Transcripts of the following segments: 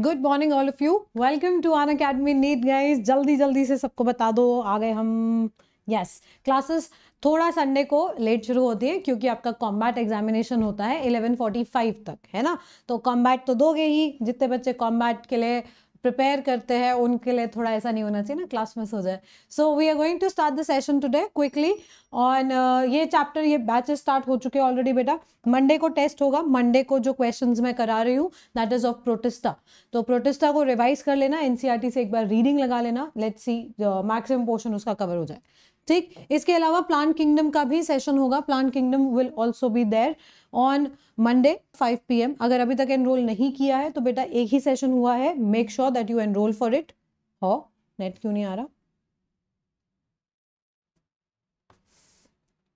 Good morning all of you welcome to Unacademy NEET guys जल्दी जल्दी से सबको बता दो आ गए हम यस yes. क्लासेस थोड़ा संडे को लेट शुरू होती है क्योंकि आपका कॉम्बैट एग्जामिनेशन होता है 11:45 तक है ना तो कॉम्बैट तो दोगे ही जितने बच्चे कॉम्बैट के लिए प्रिपेयर करते हैं उनके लिए थोड़ा ऐसा नहीं होना चाहिए ना क्लास मिस हो जाए so we are going to start the session today quickly on ये चैप्टर ये बैच स्टार्ट हो चुके हैं ऑलरेडी बेटा मंडे को टेस्ट होगा मंडे को जो क्वेश्चंस मैं करा रही हूँ दैट इज ऑफ प्रोटेस्टा तो प्रोटेस्टा को रिवाइज कर लेना एनसीईआरटी e से एक बार रीडिंग लगा लेना लेट्स सी मैक्सिमम पोर्शन उसका कवर हो जाए ठीक इसके अलावा प्लांट किंगडम का भी सेशन होगा plant kingdom will also be there on Monday 5 AM अगर अभी तक एनरोल नहीं किया है तो बेटा एक ही सेशन हुआ है make sure that you enroll for it हो नेट क्यों नहीं आ रहा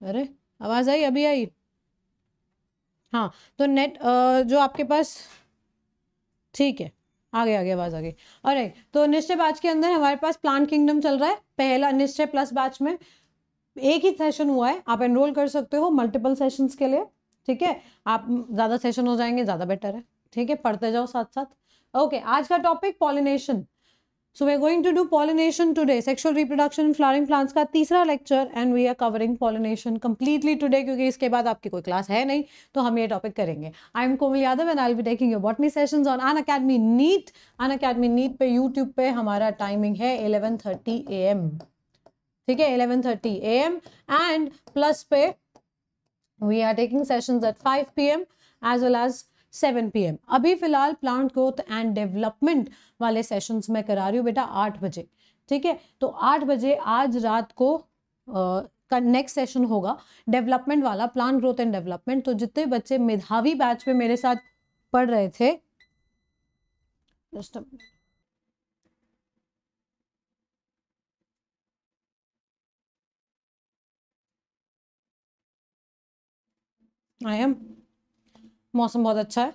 अरे आवाज आई अभी आई हाँ तो नेट जो आपके पास ठीक है आगे आगे आवाज आगे अरे तो निश्चय बैच के अंदर हमारे पास प्लांट किंगडम चल रहा है पहला निश्चय प्लस बैच में एक ही सेशन हुआ है आप एनरोल कर सकते हो मल्टीपल सेशंस के लिए ठीक है आप ज़्यादा सेशन हो जाएंगे ज़्यादा बेटर है ठीक है पढ़ते जाओ साथ साथ ओके आज का topic pollination so we going to do pollination today sexual reproduction flowering plants का तीसरा lecture and we are covering pollination completely today क्योंकि इसके बाद आपकी कोई क्लास है नहीं तो हम ये टॉपिक करेंगे I am Komal Yadav and I will taking your botany session on Unacademy NEET Unacademy NEET पे यूट्यूब पे हमारा टाइमिंग है इलेवन थर्टी ए एम ठीक है eleven thirty A M and plus पे we are taking session at five P M as well as 7 PM अभी फिलहाल plant growth and development वाले सेशंस में करा रही हूँ बेटा आठ बजे ठीक है तो आठ बजे आज रात को आ, का नेक्स्ट सेशन होगा डेवलपमेंट वाला प्लान ग्रोथ एंड डेवलपमेंट तो जितने बच्चे मेधावी बैच में मेरे साथ पढ़ रहे थे जस्ट आई एम मौसम बहुत अच्छा है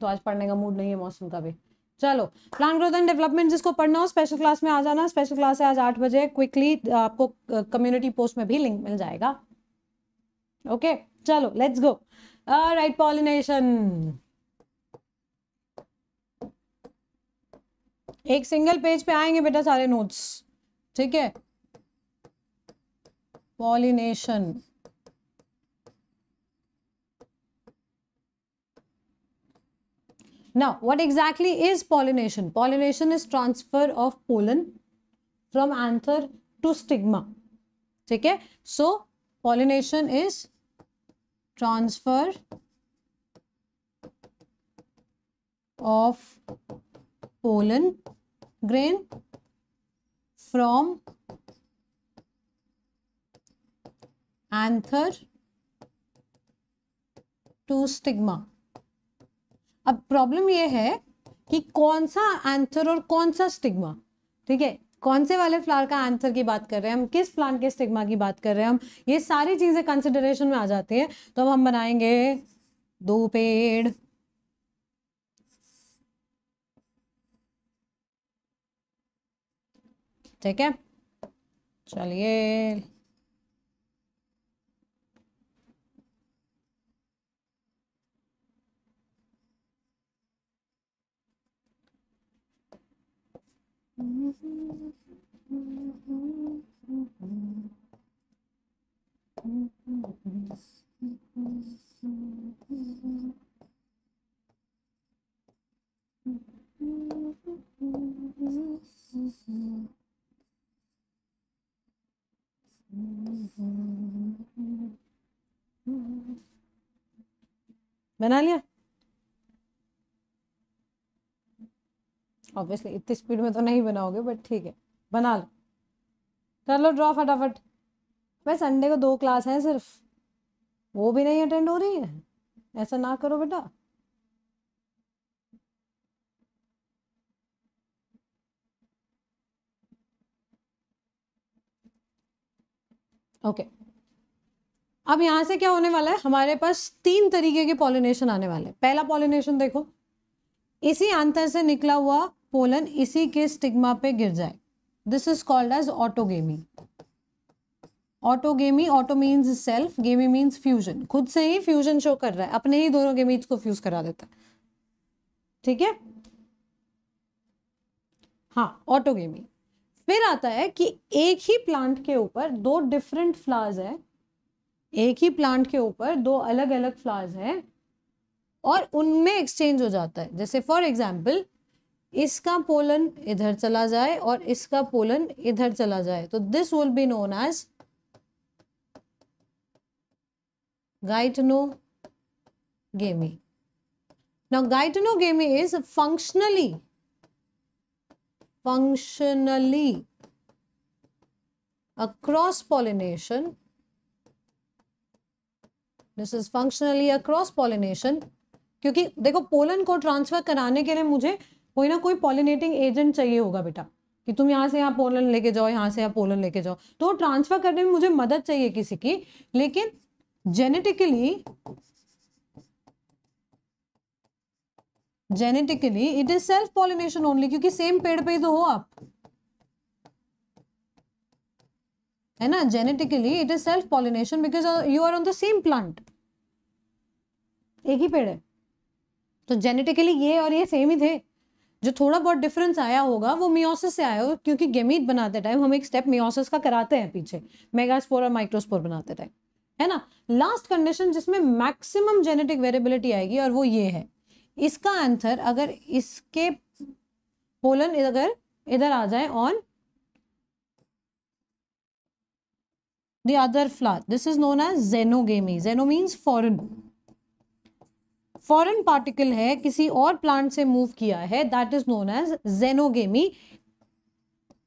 तो आज पढ़ने का मूड नहीं है मौसम का भी चलो प्लान ग्रोथ एंड डेवलपमेंट जिसको पढ़ना हो स्पेशल क्लास में आ जाना स्पेशल क्लास है आज आठ बजे क्विकली आपको कम्युनिटी पोस्ट में भी लिंक मिल जाएगा ओके okay, चलो लेट्स गो राइट पॉलिनेशन एक सिंगल पेज पे आएंगे बेटा सारे नोट्स ठीक है pollination Now, what exactly is pollination? Pollination is transfer of pollen from anther to stigma. Okay? So, pollination is transfer of pollen grain from anther to stigma अब problem ये है कि कौन सा आंसर और कौन सा स्टिग्मा ठीक है कौन से वाले फ्लावर का आंसर की बात कर रहे हैं हम किस प्लांट के स्टिग्मा की बात कर रहे हैं हम ये सारी चीज़ें कंसिडरेशन में आ जाती है तो अब हम बनाएंगे दो पेड़ ठीक है चलिए Manalia? ऑब्वियसली इतनी स्पीड में तो नहीं बनाओगे बट ठीक है बना लो कर लो ड्रॉ फटाफट भाई संडे को दो क्लास हैं सिर्फ वो भी नहीं अटेंड हो रही है ऐसा ना करो बेटा ओके okay. अब यहां से क्या होने वाला है हमारे पास तीन तरीके के पॉलिनेशन आने वाले हैं पहला पॉलिनेशन देखो इसी आंतर से निकला हुआ पोलन इसी के स्टिग्मा पे गिर जाए this is called as autogamy autogamy auto means self gamy means fusion खुद से ही फ्यूजन शो कर रहा है अपने ही दोनों गेमीज को फ्यूज करा देता है ठीक है हाँ ऑटोगेमी फिर आता है कि एक ही प्लांट के ऊपर दो डिफरेंट फ्लावर्स है एक ही प्लांट के ऊपर दो अलग अलग फ्लावर्स हैं और उनमें एक्सचेंज हो जाता है जैसे फॉर एग्जाम्पल इसका पोलन इधर चला जाए और इसका पोलन इधर चला जाए तो this will be known as geitonogamy now geitonogamy is functionally functionally across cross pollination this is functionally across pollination क्योंकि देखो पोलन को ट्रांसफर कराने के लिए मुझे कोई ना कोई पॉलिनेटिंग एजेंट चाहिए होगा बेटा कि तुम यहाँ से यहाँ पोलन लेके जाओ यहाँ से यहाँ पोलन लेके जाओ तो ट्रांसफर करने में मुझे मदद चाहिए किसी की लेकिन genetically genetically it is self pollination only क्योंकि सेम पेड़ पे ही तो हो आप है ना genetically it is self pollination because you are on the same plant एक ही पेड़ है तो जेनेटिकली ये और ये सेम ही थे जो थोड़ा बहुत डिफरेंस आया होगा वो मियोसिस से आया होगा क्योंकि गेमीट बनाते टाइम हम एक स्टेप मियोसिस का कराते हैं पीछे मेगास्पोर और माइक्रोस्पोर बनाते टाइम है ना लास्ट कंडीशन जिसमें मैक्सिमम जेनेटिक वेरिएबिलिटी आएगी और वो ये है इसका आंसर अगर इसके पोलन अगर इधर आ जाए on the other flower. This is known as xenogamy. Xeno means foreign. Foreign particle है किसी और प्लांट से मूव किया है that is known as xenogamy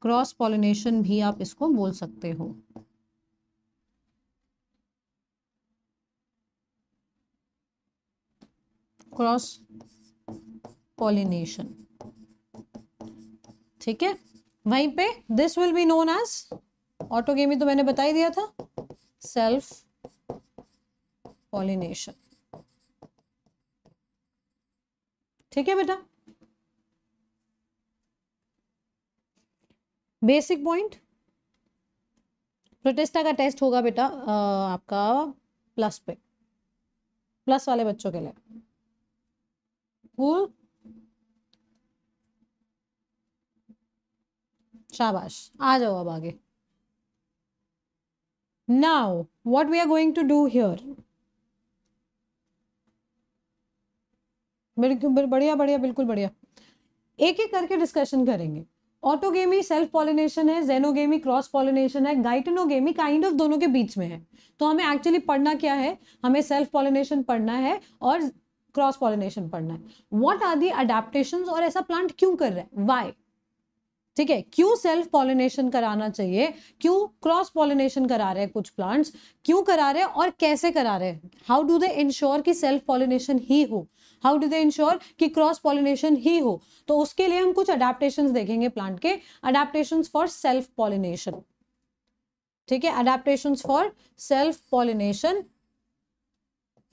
cross pollination भी आप इसको बोल सकते हो क्रॉस पॉलिनेशन ठीक है वहीं पे this will be known as autogamy तो मैंने बता ही दिया था सेल्फ पॉलिनेशन ठीक है बेटा बेसिक पॉइंट प्रोटेस्टा का टेस्ट होगा बेटा आपका प्लस पे प्लस वाले बच्चों के लिए हु शाबाश आ जाओ अब आगे now what we are going to do here बिल्कुल बढ़िया बढ़िया बिल्कुल बढ़िया एक एक करके डिस्कशन करेंगे ऑटोगेमी सेल्फ पॉलिनेशन है जेनोगेमी क्रॉस पॉलिनेशन है गाइटनोगेमी काइंड ऑफ दोनों के बीच में है तो हमें एक्चुअली पढ़ना क्या है हमें सेल्फ पॉलिनेशन पढ़ना है और क्रॉस पॉलिनेशन पढ़ना है वॉट आर दी अडेप्टेशन और ऐसा प्लांट क्यों कर रहा है वाई ठीक है क्यों सेल्फ पॉलिनेशन कराना चाहिए क्यों क्रॉस पॉलिनेशन करा रहे हैं कुछ प्लांट्स क्यों करा रहे हैं और कैसे करा रहे हैं हाउ डू दे इंश्योर कि सेल्फ पॉलिनेशन ही हो हाउ डू दे इंश्योर कि क्रॉस पॉलिनेशन ही हो तो उसके लिए हम कुछ अडेप्टेशन देखेंगे प्लांट के अडेप्टेशन फॉर सेल्फ पॉलिनेशन ठीक है अडेप्टेशन फॉर सेल्फ पॉलिनेशन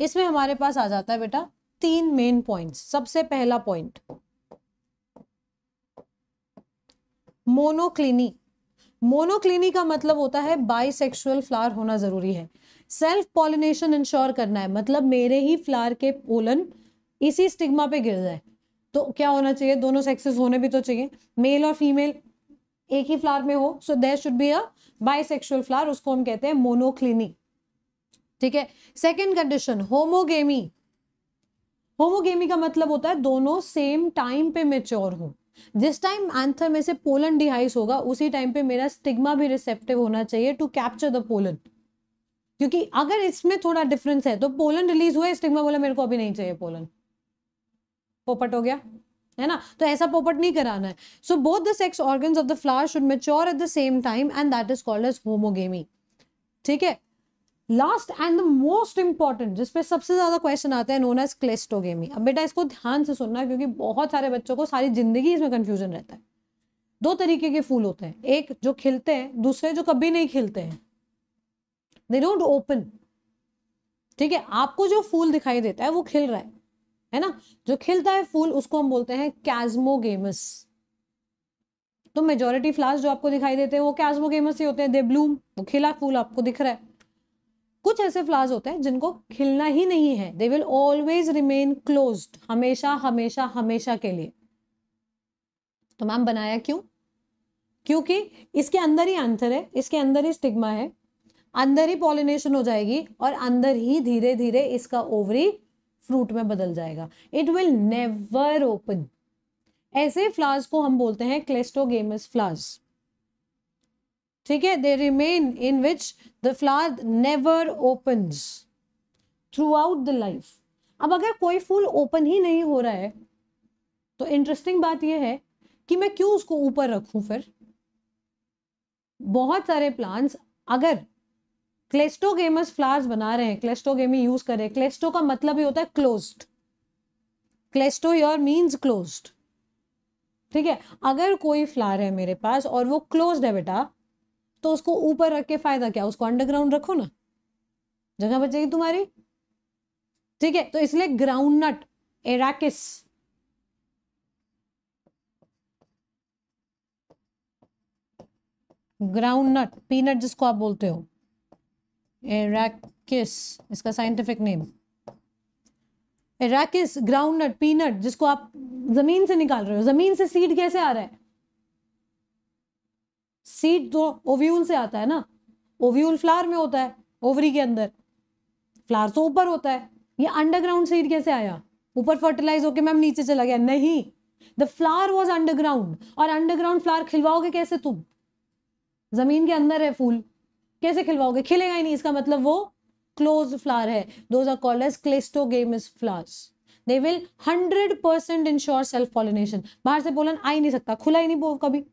इसमें हमारे पास आ जाता है बेटा तीन मेन पॉइंट्स सबसे पहला पॉइंट मोनोक्लिनी मोनोक्लिनी का मतलब होता है बाइसेक्सुअल फ्लावर होना जरूरी है सेल्फ पॉलिनेशन इंश्योर करना है मतलब मेरे ही फ्लावर के पोलन इसी स्टिग्मा पे गिर जाए तो क्या होना चाहिए दोनों सेक्सेस होने भी तो चाहिए मेल और फीमेल एक ही फ्लावर में हो so there should be a bisexual flower उसको हम कहते हैं मोनोक्लिनिक ठीक है सेकेंड कंडीशन होमोगेमी होमोगेमी का मतलब होता है दोनों सेम टाइम पे मेच्योर हो जिस टाइम आंथर में से पोलन डिहाइस होगा उसी टाइम पे मेरा स्टिग्मा भी रिसेप्टिव होना चाहिए टू कैप्चर द पोलन क्योंकि अगर इसमें थोड़ा डिफरेंस है तो पोलन रिलीज हुआ स्टिग्मा बोला मेरे को अभी नहीं चाहिए पोलन पोपट हो गया है ना तो ऐसा पोपट नहीं कराना है so both the sex organ of the flower should mature at the same time and that is called as homogamy ठीक है last and the most important जिसपे सबसे ज्यादा क्वेश्चन आते हैं नोन एज क्लेस्टोगेमी अब बेटा इसको ध्यान से सुनना क्योंकि बहुत सारे बच्चों को सारी जिंदगी इसमें कंफ्यूजन रहता है दो तरीके के फूल होते हैं एक जो खिलते हैं दूसरे जो कभी नहीं खिलते हैं दे डोंट ओपन ठीक है आपको जो फूल दिखाई देता है वो खिल रहा है है ना जो खिलता है फूल उसको हम बोलते हैं कैजमोगेमस तो मेजोरिटी फ्लावर्स जो आपको दिखाई देते हैं वो कैजमोगेमस ही होते हैं दे ब्लूम वो खिला फूल आपको दिख रहा है कुछ ऐसे फ्लावर्स होते हैं जिनको खिलना ही नहीं है they will always remain close हमेशा हमेशा हमेशा के लिए तो मैम बनाया क्यों क्योंकि इसके अंदर ही आंसर है इसके अंदर ही स्टिग्मा है अंदर ही पॉलिनेशन हो जाएगी और अंदर ही धीरे धीरे इसका ओवरी फ्रूट में बदल जाएगा इट विल नेवर ओपन ऐसे फ्लावर्स को हम बोलते हैं क्लेस्टोगेमस फ्लावर्स ठीक है they remain in which the flower never open throughout the life अब अगर कोई फूल ओपन ही नहीं हो रहा है तो इंटरेस्टिंग बात यह है कि मैं क्यों उसको ऊपर रखूं फिर बहुत सारे प्लांट्स अगर क्लेस्टोगेमस फ्लावर्स बना रहे हैं क्लेस्टोगेमी यूज कर रहे हैं क्लेस्टो का मतलब ही होता है closed cleisto your means closed ठीक है अगर कोई फ्लावर है मेरे पास और वो क्लोज्ड है बेटा तो उसको ऊपर रख के फायदा क्या उसको अंडरग्राउंड रखो ना जगह बचेगी तुम्हारी ठीक है तो इसलिए ground nut arachis ground nut peanut जिसको आप बोलते हो एराकिस इसका scientific name arachis groundnut peanut जिसको आप जमीन से निकाल रहे हो जमीन से सीड कैसे आ रहा है सीड तो ओव्यूल से आता है ना ओव्यूल फ्लावर में होता है ओवरी के अंदर फ्लावर तो ऊपर होता है ये अंडरग्राउंड सीड कैसे आया ऊपर फर्टिलाइज होके मैम नीचे चला गया नहीं द फ्लावर वॉज अंडरग्राउंड और अंडरग्राउंड फ्लावर खिलवाओगे कैसे तुम जमीन के अंदर है फूल कैसे खिलवाओगे खिलेगा ही नहीं इसका मतलब वो क्लोज फ्लावर है those are called as cleistogamous flowers they will hundred percent ensure self pollination बाहर से पोलन आ ही नहीं सकता खुला ही नहीं कभी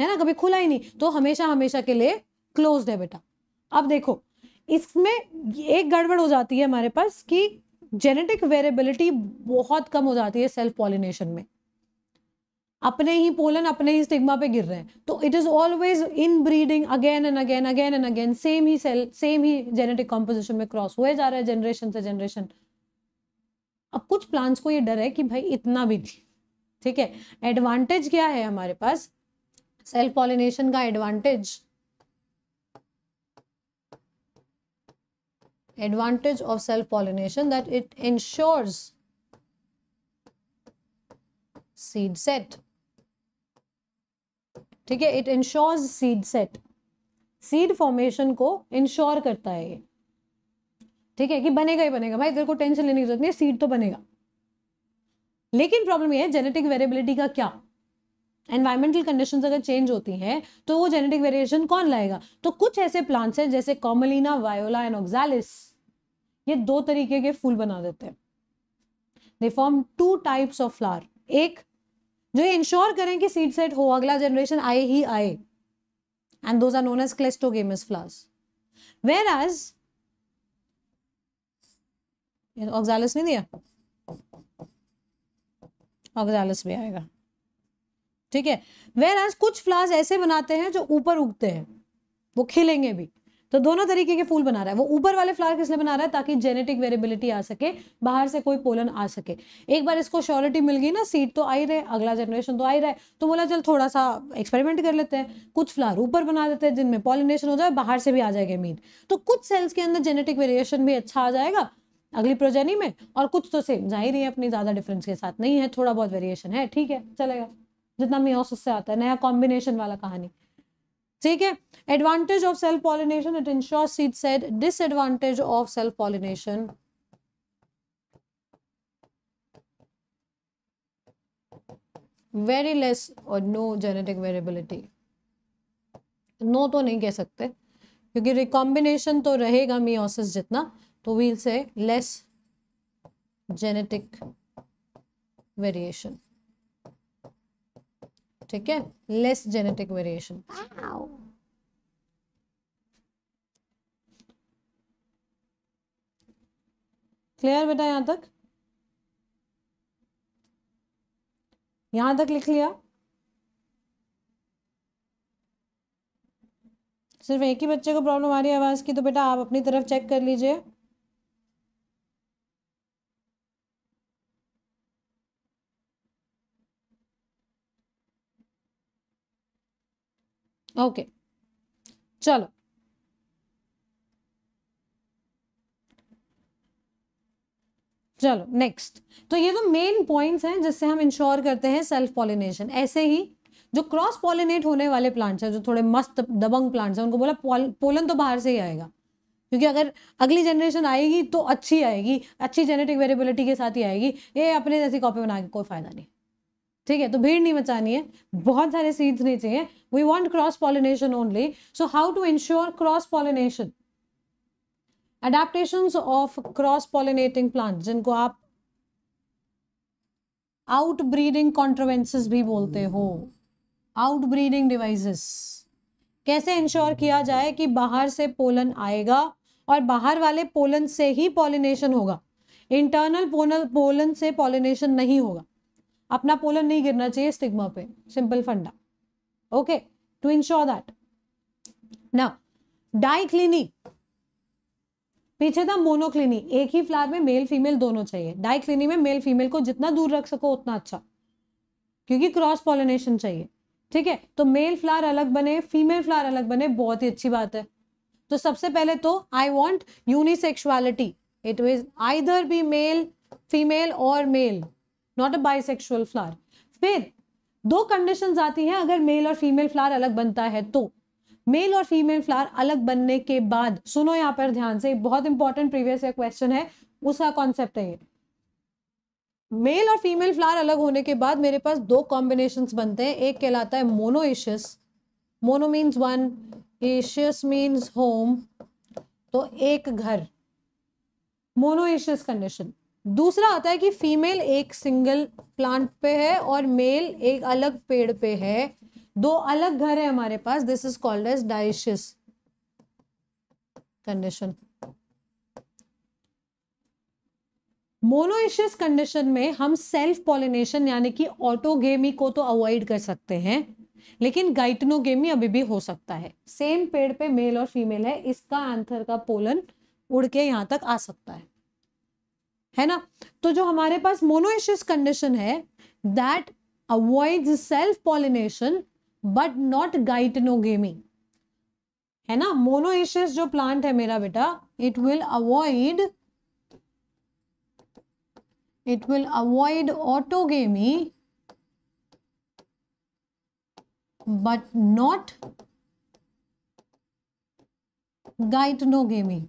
है ना कभी खुला ही नहीं तो हमेशा हमेशा के लिए क्लोज है बेटा अब देखो इसमें एक गड़बड़ हो जाती है हमारे पास कि जेनेटिक वेरिएबिलिटी बहुत कम हो जाती है सेल्फ पॉलिनेशन में अपने ही पोलन अपने ही स्टिग्मा पे गिर रहे हैं तो it is always in breeding again and again again and again same ही सेल सेम ही जेनेटिक कॉम्पोजिशन में क्रॉस हुए जा रहा है जनरेशन से जनरेशन अब कुछ प्लांट्स को ये डर है कि भाई इतना भी थी ठीक है एडवांटेज क्या है हमारे पास सेल्फ पॉलिनेशन का advantage advantage of self pollination that it ensures seed set ठीक है it ensures seed set seed formation को इंश्योर करता है ये ठीक है कि बनेगा ही बनेगा भाई तेरे को टेंशन लेने की जरूरत नहीं सीड तो बनेगा लेकिन प्रॉब्लम ये है जेनेटिक वेरिएबिलिटी का क्या एनवायरमेंटल कंडीशंस अगर चेंज होती हैं तो वो जेनेटिक वेरिएशन कौन लाएगा तो कुछ ऐसे प्लांट्स हैं जैसे कॉमलिना वायोला एंड ऑक्सालिस ये दो तरीके के फूल बना देते हैं they form two types of flower एक जो ये इंश्योर करें कि सीड सेट हो अगला जनरेशन आए ही आए and those are known as cleistogamous flowers whereas oxalis नहीं दिया ऑक्सालिस भी आएगा ठीक है वेर एज कुछ फ्लास ऐसे बनाते हैं जो ऊपर उगते हैं वो खिलेंगे भी तो दोनों तरीके के फूल बना रहा है वो ऊपर वाले फ्लावर इसलिए बना रहा है ताकि जेनेटिक वेरिएबिलिटी आ सके बाहर से कोई पोलन आ सके एक बार इसको श्योरिटी मिल गई ना सीड तो आई रहे अगला जनरेशन तो आई रहा है तो बोला चल थोड़ा सा एक्सपेरिमेंट कर लेते हैं कुछ फ्लावर ऊपर बना देते हैं जिनमें पॉलिनेशन हो जाए बाहर से भी आ जाएगा मीट तो कुछ सेल्स के अंदर जेनेटिक वेरिएशन भी अच्छा आ जाएगा अगली प्रोजेनी में और कुछ तो सेम जाहिर है अपनी ज़्यादा डिफरेंस के साथ नहीं है थोड़ा बहुत वेरिएशन है ठीक है चलेगा जितना मियोसिस से आता है नया कॉम्बिनेशन वाला कहानी ठीक है advantage of self pollination it ensure seed set disadvantage of self pollination very less और नो जेनेटिक वेरिएबिलिटी नो तो नहीं कह सकते क्योंकि रिकॉम्बिनेशन तो रहेगा मियोसिस जितना तो वील से लेस जेनेटिक वेरिएशन ठीक है लेस जेनेटिक वेरिएशन क्लियर बेटा यहां तक यहां तक लिख लिया सिर्फ एक ही बच्चे को प्रॉब्लम आ रही है आवाज़ की तो बेटा आप अपनी तरफ चेक कर लीजिए ओके चलो चलो नेक्स्ट तो ये तो मेन पॉइंट्स हैं जिससे हम इंश्योर करते हैं सेल्फ पॉलिनेशन ऐसे ही जो क्रॉस पॉलिनेट होने वाले प्लांट्स हैं जो थोड़े मस्त दबंग प्लांट्स हैं उनको बोला पोलन तो बाहर से ही आएगा क्योंकि अगर अगली जनरेशन आएगी तो अच्छी आएगी अच्छी जेनेटिक वेरिएबिलिटी के साथ ही आएगी ये अपने जैसी कॉपी बना के कोई फायदा नहीं ठीक है तो भीड़ नहीं मचानी है बहुत सारे सीड्स नहीं चाहिए we want cross pollination only so how to ensure cross pollination adaptation of cross pollinating plant जिनको आप आउट ब्रीडिंग कॉन्ट्रोवेंसिस भी बोलते हो आउट ब्रीडिंग डिवाइसेस कैसे इंश्योर किया जाए कि बाहर से पोलन आएगा और बाहर वाले पोलन से ही पॉलिनेशन होगा इंटरनल पोलन से पॉलिनेशन नहीं होगा अपना पोलन नहीं गिरना चाहिए स्टिग्मा पे सिंपल फंडा ओके टू इंश्योर दैट ना डाइक्लिनी पीछे था मोनोक्लिनी एक ही फ्लावर में मेल फीमेल दोनों चाहिए डाइक्लिनी में मेल फीमेल को जितना दूर रख सको उतना अच्छा क्योंकि क्रॉस पॉलिनेशन चाहिए ठीक है तो मेल फ्लावर अलग बने फीमेल फ्लावर अलग बने बहुत ही अच्छी बात है तो सबसे पहले तो I want unisexuality it is either be male female और male not a bisexual flower फिर दो कंडीशन आती हैं अगर मेल और फीमेल फ्लावर अलग बनता है तो मेल और फीमेल फ्लावर अलग बनने के बाद सुनो यहाँ पर ध्यान से बहुत इंपॉर्टेंट प्रीवियस क्वेश्चन है उसका कॉन्सेप्ट है ये मेल और फीमेल फ्लावर अलग होने के बाद मेरे पास दो कॉम्बिनेशन बनते हैं एक कहलाता है monoecious mono means one ecious means home तो एक घर मोनोएशियस कंडीशन दूसरा आता है कि फीमेल एक सिंगल प्लांट पे है और मेल एक अलग पेड़ पे है दो अलग घर है हमारे पास this is called as dioecious condition monoecious condition में हम सेल्फ पॉलिनेशन यानी कि ऑटोगेमी को तो अवॉइड कर सकते हैं लेकिन गाइटनोगेमी अभी भी हो सकता है सेम पेड़ पे मेल और फीमेल है इसका एंथर का पोलन उड़ के यहां तक आ सकता है है ना तो जो हमारे पास मोनोइशियस कंडीशन है that avoid self pollination but not geitonogamy है ना मोनोइशियस जो प्लांट है मेरा बेटा it will avoid it will avoid autogamy but not geitonogamy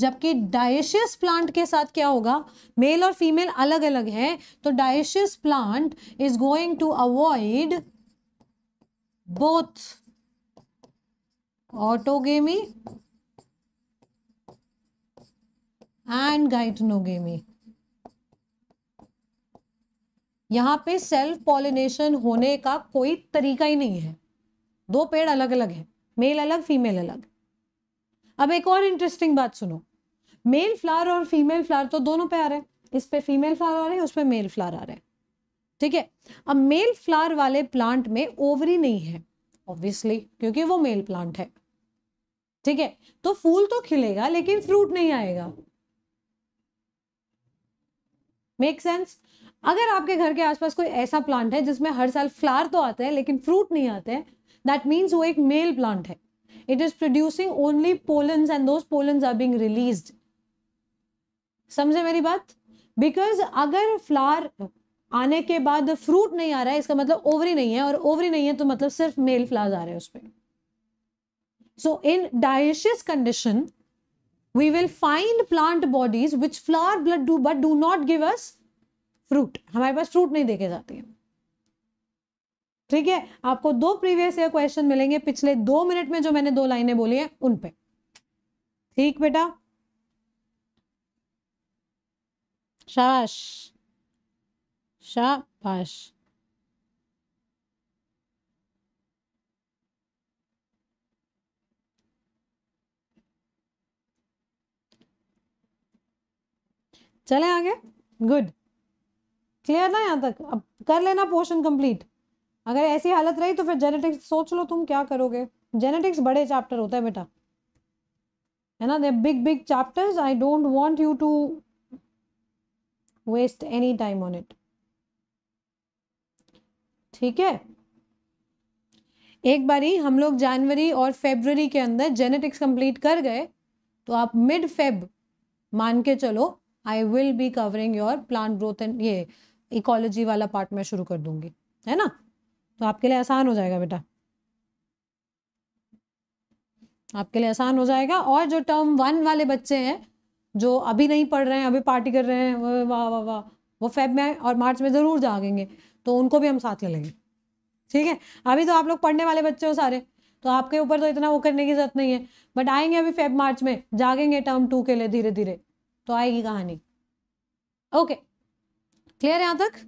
जबकि डायशियस प्लांट के साथ क्या होगा मेल और फीमेल अलग अलग है तो dioecious plant is going to avoid both autogamy and geitonogamy यहाँ पे सेल्फ पॉलिनेशन होने का कोई तरीका ही नहीं है दो पेड़ अलग अलग है मेल अलग फीमेल अलग अब एक और इंटरेस्टिंग बात सुनो मेल फ्लावर और फीमेल फ्लावर तो दोनों पे आ रहे हैं इस पे फीमेल फ्लावर आ रहे हैं उस पर मेल फ्लावर आ रहे हैं ठीक है अब मेल फ्लावर वाले प्लांट में ओवरी नहीं है ऑब्वियसली क्योंकि वो मेल प्लांट है ठीक है तो फूल तो खिलेगा लेकिन फ्रूट नहीं आएगा मेक सेंस अगर आपके घर के आसपास कोई ऐसा प्लांट है जिसमें हर साल फ्लावर तो आते हैं लेकिन फ्रूट नहीं आते हैं दैट मीन्स वो एक मेल प्लांट है It is producing only pollens and those pollens are being released. samjhe meri baat because agar flower aane ke baad fruit nahi aa raha hai iska matlab ovary nahi hai aur ovary nahi hai to matlab sirf male flowers aa rahe हैं us pe So in dioecious condition, we will find plant bodies which flower blood do but do not give us fruit. hamare paas fruit nahi deke जाते hain ठीक है आपको दो previous year question मिलेंगे पिछले दो minute में जो मैंने दो लाइनें बोली हैं उन पे ठीक बेटा शाबाश शाबाश चले आगे गुड क्लियर ना यहां तक अब कर लेना पोर्शन कंप्लीट अगर ऐसी हालत रही तो फिर जेनेटिक्स सोच लो तुम क्या करोगे जेनेटिक्स बड़े चैप्टर होता है बेटा है ना they big big chapters I don't want you to waste any time on it ठीक है एक बारी हम लोग जनवरी और फेबररी के अंदर जेनेटिक्स कंप्लीट कर गए तो आप मिड फेब मान के चलो I will be covering your plant growth and ये इकोलॉजी वाला पार्ट मैं शुरू कर दूंगी है ना तो आपके लिए आसान हो जाएगा बेटा आपके लिए आसान हो जाएगा और जो टर्म वन वाले बच्चे हैं जो अभी नहीं पढ़ रहे हैं अभी पार्टी कर रहे हैं वाह वाह वाह वा, वो फेब में और मार्च में ज़रूर जागेंगे तो उनको भी हम साथ ले लेंगे ठीक है अभी तो आप लोग पढ़ने वाले बच्चे हो सारे तो आपके ऊपर तो इतना वो करने की जरूरत नहीं है बट आएंगे अभी फेब मार्च में जागेंगे टर्म टू के लिए धीरे धीरे तो आएगी कहानी ओके क्लियर है यहाँ तक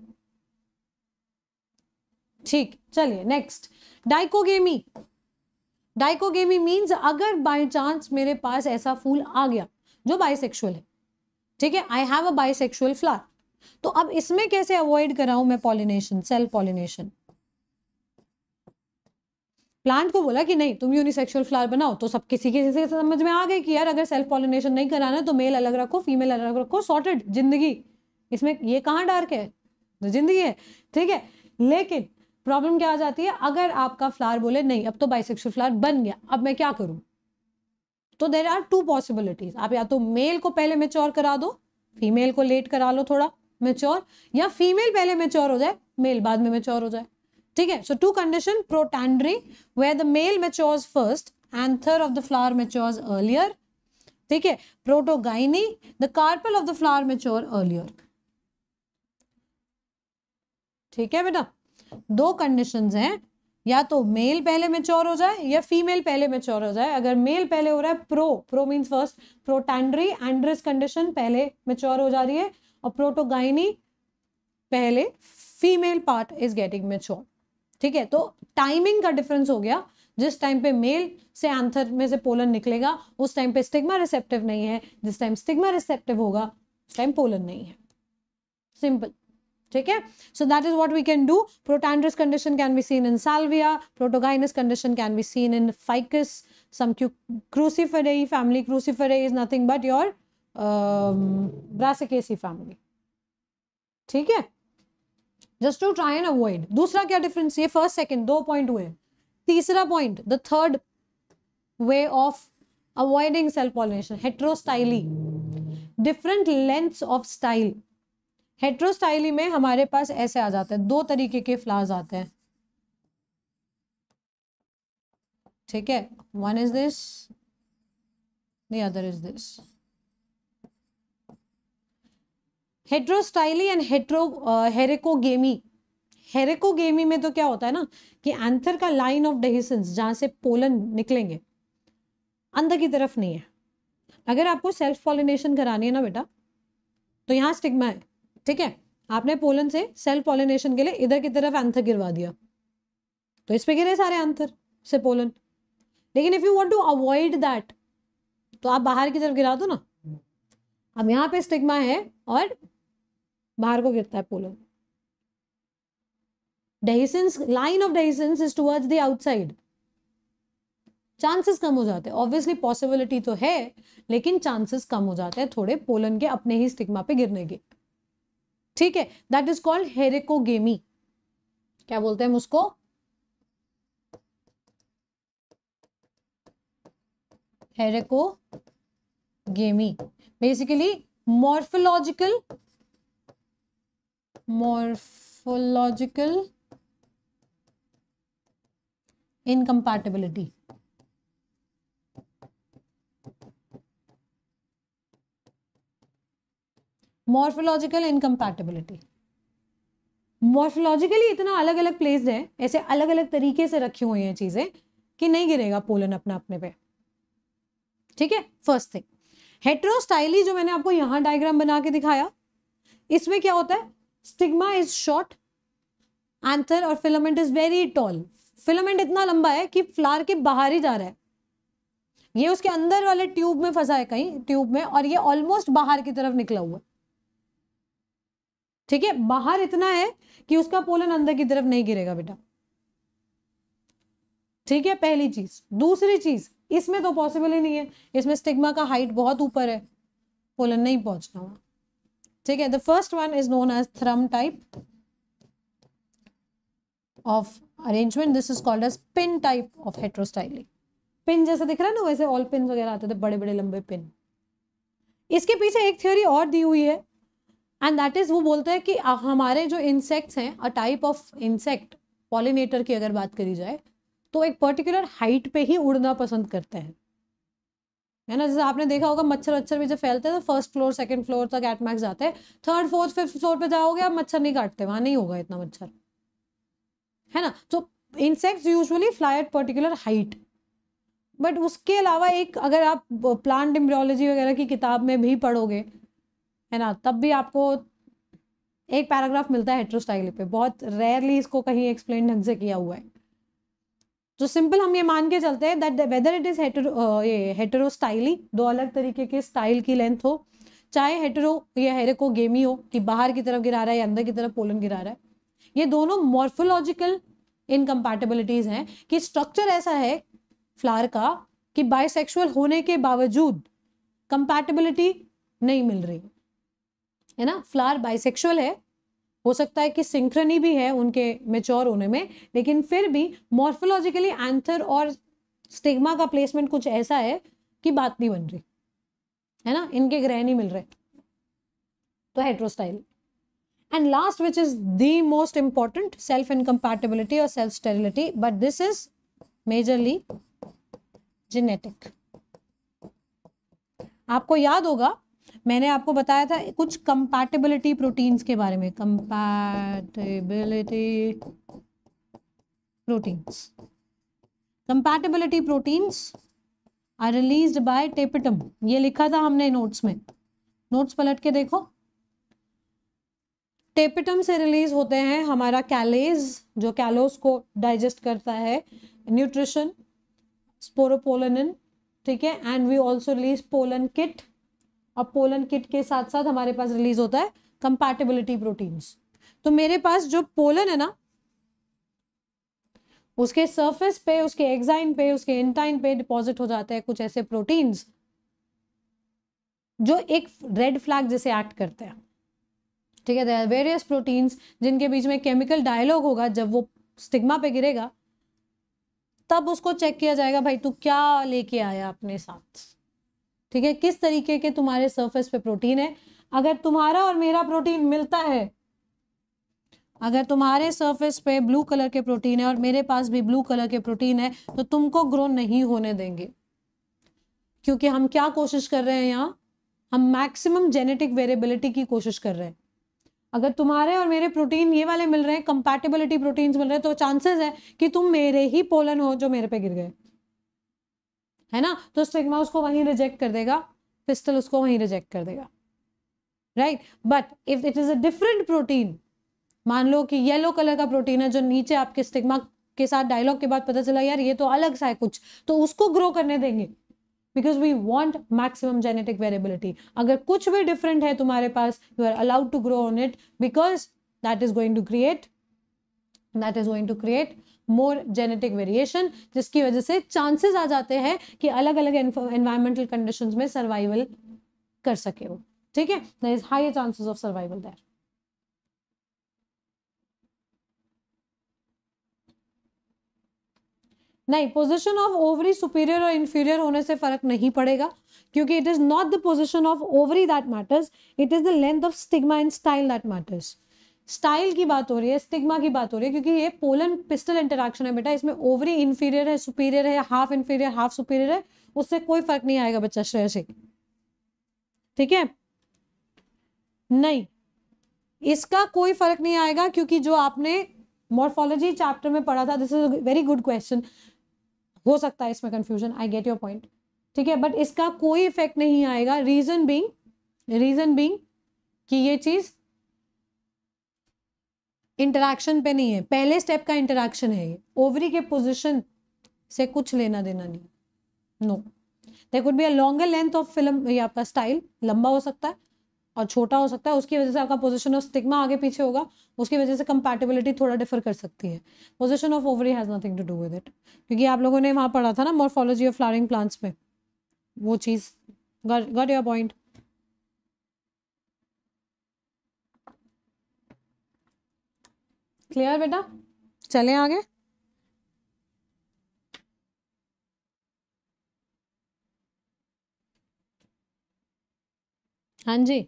ठीक चलिए नेक्स्ट डाइकोगेमी डाइकोगेमी मींस अगर बाय चांस मेरे पास ऐसा फूल आ गया जो बायसेक्सुअल है ठीक है I have a bisexual flower तो अब इसमें कैसे अवॉइड कराऊं मैं पॉलिनेशन सेल्फ पॉलिनेशन प्लांट को बोला कि नहीं तुम यूनिसेक्सुअल फ्लावर बनाओ तो सब किसी किसी से समझ में आ गए कि यार अगर सेल्फ पॉलिनेशन नहीं कराना तो मेल अलग रखो फीमेल अलग रखो सॉर्टेड जिंदगी इसमें ये कहाँ डार्क है तो जिंदगी है ठीक है लेकिन प्रॉब्लम क्या आ जाती है अगर आपका फ्लावर बोले नहीं अब तो बाइसेक्सुअल फ्लावर बन गया अब मैं क्या करूं तो देर आर टू पॉसिबिलिटीज आप या तो मेल को पहले मेच्योर करा दो फीमेल को लेट करा लो थोड़ा मेच्योर या फीमेल पहले मेच्योर हो जाए मेल बाद में मेच्योर हो जाए ठीक है so two condition protandry where the male matures first anther of the flower matures earlier ठीक है protogyny the carpel of the flower mature earlier ठीक है बेटा दो कंडीशंस हैं या तो मेल पहले मेच्योर हो जाए या फीमेल पहले मेच्योर हो जाए अगर मेल पहले हो रहा है pro pro means first protandry androus condition पहले मेच्योर हो जा रही है और प्रोटोगाइनी पहले female part is getting mature ठीक है तो टाइमिंग का डिफरेंस हो गया जिस टाइम पे मेल से आंथर में से पोलन निकलेगा उस टाइम पे स्टिग्मा रिसेप्टिव नहीं है जिस टाइम स्टिग्मा रिसेप्टिव होगा उस टाइम पोलन नहीं है सिंपल ठीक है so that is what we can do protandrous condition can be seen in salvia protogynous condition can be seen in ficus some cruciferae family cruciferae is nothing but your um, brassicaceae ठीक है just to try and avoid दूसरा क्या difference ये first second दो point हुए तीसरा point the third way of avoiding self pollination heterostyly different length of style heterostyly में हमारे पास ऐसे आ जाते हैं दो तरीके के फ्लावर्स आते हैं ठीक है one is this other is this heterostyly and hetero herkogamy herkogamy में तो क्या होता है ना कि एंथर का लाइन ऑफ डेहिसंस जहां से पोलन निकलेंगे अंदर की तरफ नहीं है अगर आपको सेल्फ पॉलिनेशन करानी है ना बेटा तो यहाँ स्टिग्मा है ठीक है आपने पोलन से सेल्फ पॉलिनेशन के लिए इधर की तरफ एंथर गिरवा दिया तो इस पे गिरे सारे एंथर से पोलन लेकिन if you want to avoid that तो आप बाहर की तरफ गिरा दो ना अब यहां पे स्टिग्मा है और बाहर को गिरता है pollen dehiscence line of dehiscence is towards the outside chances कम हो जाते हैं ऑब्वियसली पॉसिबिलिटी तो है लेकिन चांसेस कम हो जाते हैं थोड़े पोलन के अपने ही स्टिग्मा पे गिरने के ठीक है दैट इज कॉल्ड हेरेकोगेमी क्या बोलते हैं उसको herkogamy basically morphological morphological incompatibility morphological incompatibility morphologically इतना अलग अलग प्लेस है ऐसे अलग अलग तरीके से रखी हुई हैं चीज़ें कि नहीं गिरेगा पोलन अपना अपने पे ठीक है फर्स्ट थिंग हेट्रोस्टाइली जो मैंने आपको यहाँ डायग्राम बना के दिखाया इसमें क्या होता है स्टिग्मा इज शॉर्ट एंथर और filament is very tall filament इतना लंबा है कि फ्लावर के बाहर ही जा रहा है ये उसके अंदर वाले ट्यूब में फंसा है कहीं ट्यूब में और ये ऑलमोस्ट बाहर की तरफ निकला हुआ है ठीक है बाहर इतना है कि उसका पोलन अंदर की तरफ नहीं गिरेगा बेटा ठीक है पहली चीज दूसरी चीज इसमें तो पॉसिबल ही नहीं है इसमें स्टिग्मा का हाइट बहुत ऊपर है पोलन नहीं पहुंचना हुआ ठीक है the first one is known as thrum type of arrangement this is called as pin type of heterostyling pin जैसा दिख रहा है ना वैसे ऑल पिन वगैरह आते थे तो बड़े बड़े लंबे पिन इसके पीछे एक थ्योरी और दी हुई है एंड दैट इज़ वो बोलते हैं कि हमारे जो इंसेक्ट्स हैं a type of insect pollinator की अगर बात करी जाए तो एक पर्टिकुलर हाइट पे ही उड़ना पसंद करते हैं है ना जैसे आपने देखा होगा मच्छर वच्छर भी जब फैलते हैं तो फर्स्ट फ्लोर सेकंड फ्लोर तक एटमैक्स जाते हैं थर्ड फोर्थ फिफ्थ फ्लोर पे जाओगे आप मच्छर नहीं काटते वहाँ नहीं होगा इतना मच्छर है ना तो insects usually fly at particular height but उसके अलावा एक अगर आप प्लांट एम्ब्रियोलॉजी वगैरह की किताब में भी पढ़ोगे है ना तब भी आपको एक पैराग्राफ मिलता है हेट्रोस्टाइल पे बहुत रेयरली इसको कहीं एक्सप्लेन ढंग से किया हुआ है तो सिंपल हम ये मान के चलते हैं that whether it is hetero ये हेटरो स्टाइली दो अलग तरीके के स्टाइल की लेंथ हो चाहे हेटरो या हेरेको गेमी हो कि बाहर की तरफ गिरा रहा है या अंदर की तरफ पोलन गिरा रहा है ये दोनों मॉर्फोलॉजिकल इनकम्पैटिबिलिटीज हैं कि स्ट्रक्चर ऐसा है फ्लावर का कि बायसेक्सुअल होने के बावजूद कंपैटिबिलिटी नहीं मिल रही है ना फ्लार बाइसेक्सुअल है हो सकता है कि सिंक्रनी भी है उनके मेच्योर होने में लेकिन फिर भी मॉर्फोलॉजिकली एंथर और स्टिग्मा का प्लेसमेंट कुछ ऐसा है कि बात नहीं बन रही है ना इनके ग्रह नहीं मिल रहे तो heterostyle and last which is the most important self incompatibility और self sterility but this is majorly genetic आपको याद होगा मैंने आपको बताया था कुछ कंपैटिबिलिटी प्रोटीन्स के बारे में compatibility proteins compatibility proteins are release by tapetum ये लिखा था हमने नोट्स में नोट्स पलट के देखो टेपिटम से रिलीज होते हैं हमारा कैलेज जो कैलोस को डाइजेस्ट करता है न्यूट्रिशन स्पोरोपोलन ठीक है and we also release pollen kit और पोलन किट के साथ साथ हमारे पास रिलीज होता है कंपैटिबिलिटी प्रोटीन्स तो मेरे पास जो पोलन है ना उसके सरफेस पे उसके एग्जाइन पे उसके इंटाइन पे डिपॉजिट हो जाते हैं कुछ ऐसे प्रोटीन्स जो एक रेड फ्लैग जैसे एक्ट करते हैं ठीक है वेरियस प्रोटीन्स जिनके बीच में केमिकल डायलॉग होगा जब वो स्टिग्मा पे गिरेगा तब उसको चेक किया जाएगा भाई तू क्या लेके आया अपने साथ ठीक है किस तरीके के तुम्हारे सरफेस पे प्रोटीन है अगर तुम्हारा और मेरा प्रोटीन मिलता है अगर तुम्हारे सरफेस पे ब्लू कलर के प्रोटीन है और मेरे पास भी ब्लू कलर के प्रोटीन है तो तुमको ग्रो नहीं होने देंगे क्योंकि हम क्या कोशिश कर रहे हैं यहाँ हम मैक्सिमम जेनेटिक वेरिएबिलिटी की कोशिश कर रहे हैं अगर तुम्हारे और मेरे प्रोटीन ये वाले मिल रहे हैं कंपैटिबिलिटी प्रोटीन्स मिल रहे हैं तो चांसेस है कि तुम मेरे ही पोलन हो जो मेरे पे गिर गए है ना तो स्टिग्मा उसको वहीं रिजेक्ट कर देगा पिस्टल उसको वहीं रिजेक्ट कर देगा right but if it is a different protein मान लो कि येलो कलर का प्रोटीन है जो नीचे आपके स्टिग्मा के साथ डायलॉग के बाद पता चला यार ये तो अलग सा है कुछ तो उसको ग्रो करने देंगे because we want maximum genetic variability अगर कुछ भी डिफरेंट है तुम्हारे पास you are allowed to grow on it because that is going to create that is going to create more genetic variation जिसकी वजह से चांसेस आ जाते हैं कि अलग अलग एनवायरमेंटल कंडीशंस में सर्वाइवल कर सके वो ठीक है there is high chances of survival there नहीं पोजिशन ऑफ ओवरी सुपीरियर और इन्फीरियर होने से फर्क नहीं पड़ेगा क्योंकि it is not the position of ovary that matters it is the length of stigma in style that matters style की बात हो रही है स्टिग्मा की बात हो रही है क्योंकि ये पोलन पिस्टल इंटरेक्शन है बेटा इसमें ओवरी इन्फीरियर है सुपीरियर है हाफ इन्फीरियर हाफ सुपीरियर है उससे कोई फर्क नहीं आएगा बच्चा श्रेय से ठीक है नहीं इसका कोई फर्क नहीं आएगा क्योंकि जो आपने मॉर्फोलॉजी चैप्टर में पढ़ा था this is very good question हो सकता है इसमें confusion I get your point ठीक है बट इसका कोई इफेक्ट नहीं आएगा रीजन बींग रीजन बींग कि ये चीज इंटरेक्शन पे नहीं है पहले स्टेप का इंटरेक्शन है ये ओवरी के पोजिशन से कुछ लेना देना नहीं no they could be a longer length of film ये आपका स्टाइल लंबा हो सकता है और छोटा हो सकता है उसकी वजह से आपका पोजिशन ऑफ स्टिग्मा आगे पीछे होगा उसकी वजह से कंपेटेबिलिटी थोड़ा डिफर कर सकती है position of ovary has nothing to do with it क्योंकि आप लोगों ने वहाँ पढ़ा था ना मॉर्फोलॉजी ऑफ फ्लावरिंग प्लांट्स में वो चीज़ गट योर पॉइंट क्लियर बेटा चले आगे हाँ जी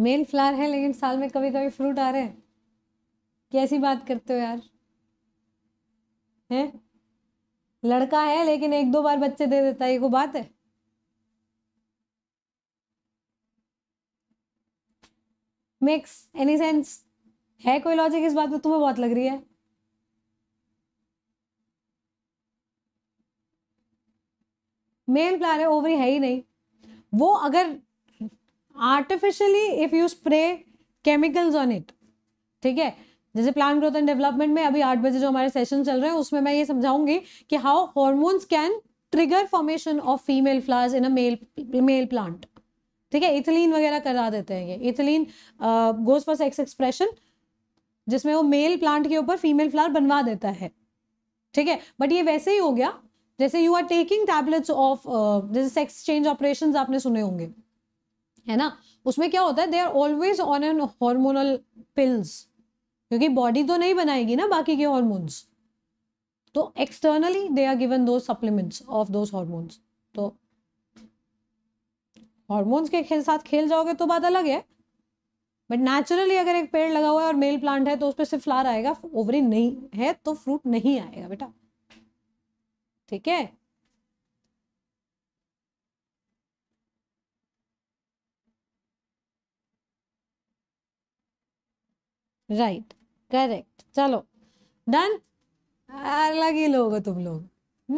मेल फ्लावर है लेकिन साल में कभी कभी फ्रूट आ रहे हैं कैसी बात करते हो यार हैं लड़का है लेकिन एक दो बार बच्चे दे देता है ये को बात है मिक्स एनी सेंस है कोई लॉजिक इस बात में तुम्हें बहुत लग रही है मेल प्लान है ओवरी है ही नहीं वो अगर artificially if you spray chemicals on it ठीक है जैसे प्लांट ग्रोथ एंड डेवलपमेंट में अभी आठ बजे जो हमारे सेशन चल रहे हैं उसमें मैं ये समझाऊंगी कि how hormones can trigger formation of female flowers in a male male plant ठीक है इथिलीन वगैरह करा देते हैं ये ethylene goes for sex expression जिसमें वो मेल प्लांट के ऊपर फीमेल फ्लावर बनवा देता है ठीक है बट ये वैसे ही हो गया जैसे you are taking tablets of जैसे सेक्स चेंज ऑपरेशन आपने सुने होंगे है ना उसमें क्या होता है they are always on an hormonal pills क्योंकि बॉडी तो नहीं बनाएगी ना बाकी के हॉर्मोन्स तो एक्सटर्नली दे आर गिवन दो सप्लीमेंट्स ऑफ दोज हॉर्मोन्स तो हॉर्मोन्स के साथ खेल जाओगे तो बात अलग है बट नेचुरली अगर एक पेड़ लगा हुआ है और मेल प्लांट है तो उस पर सिर्फ फ्लार आएगा ओवरी नहीं है तो फ्रूट नहीं आएगा बेटा ठीक है राइट करेक्ट चलो डन अलग ही लोग तुम लोग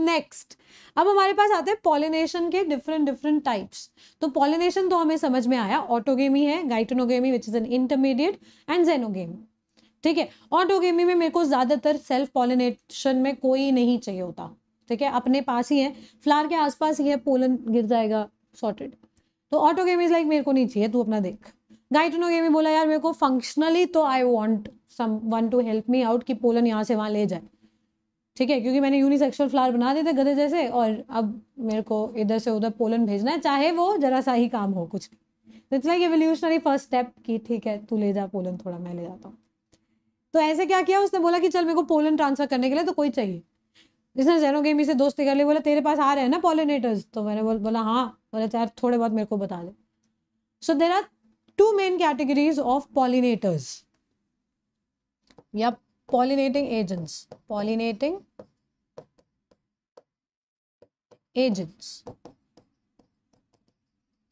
नेक्स्ट अब हमारे पास आते हैं पॉलिनेशन के डिफरेंट डिफरेंट टाइप्स तो पॉलिनेशन तो हमें समझ में आया ऑटोगेमी है geitonogamy which is an intermediate and xenogamy ठीक है ऑटोगेमी में मेरे को ज़्यादातर सेल्फ पॉलिनेशन में कोई नहीं चाहिए होता ठीक है अपने पास ही है फ्लावर के आसपास ही है पोलन गिर जाएगा सॉर्टेड तो ऑटोगेमी इज लाइक मेरे को नहीं चाहिए तू अपना देख गाइड उन्होंने ये भी बोला यार मेरे को फंक्शनली तो I want some one to help me out कि पोलन यहाँ से वहाँ ले जाए ठीक है क्योंकि मैंने यूनिसेक्सुअल फ्लावर बना देते गधे जैसे और अब मेरे को इधर से उधर पोलन भेजना है चाहे वो जरा सा ही काम हो कुछ तो it's like evolutionary first step कि ठीक है तू ले जा पोलन थोड़ा मैं ले जाता हूँ तो ऐसे क्या किया उसने बोला कि चल मेरे को पोलन ट्रांसफर करने के लिए तो कोई चाहिए जिसने जैनो गेमी से दोस्ती कर लिया बोला तेरे पास आ रहे हैं ना पोलिनेटर्स तो मैंने बोला हाँ बोला यार थोड़े बहुत मेरे को बता दे so there are two main categories of pollinators या पॉलिनेटिंग एजेंट्स pollinating agents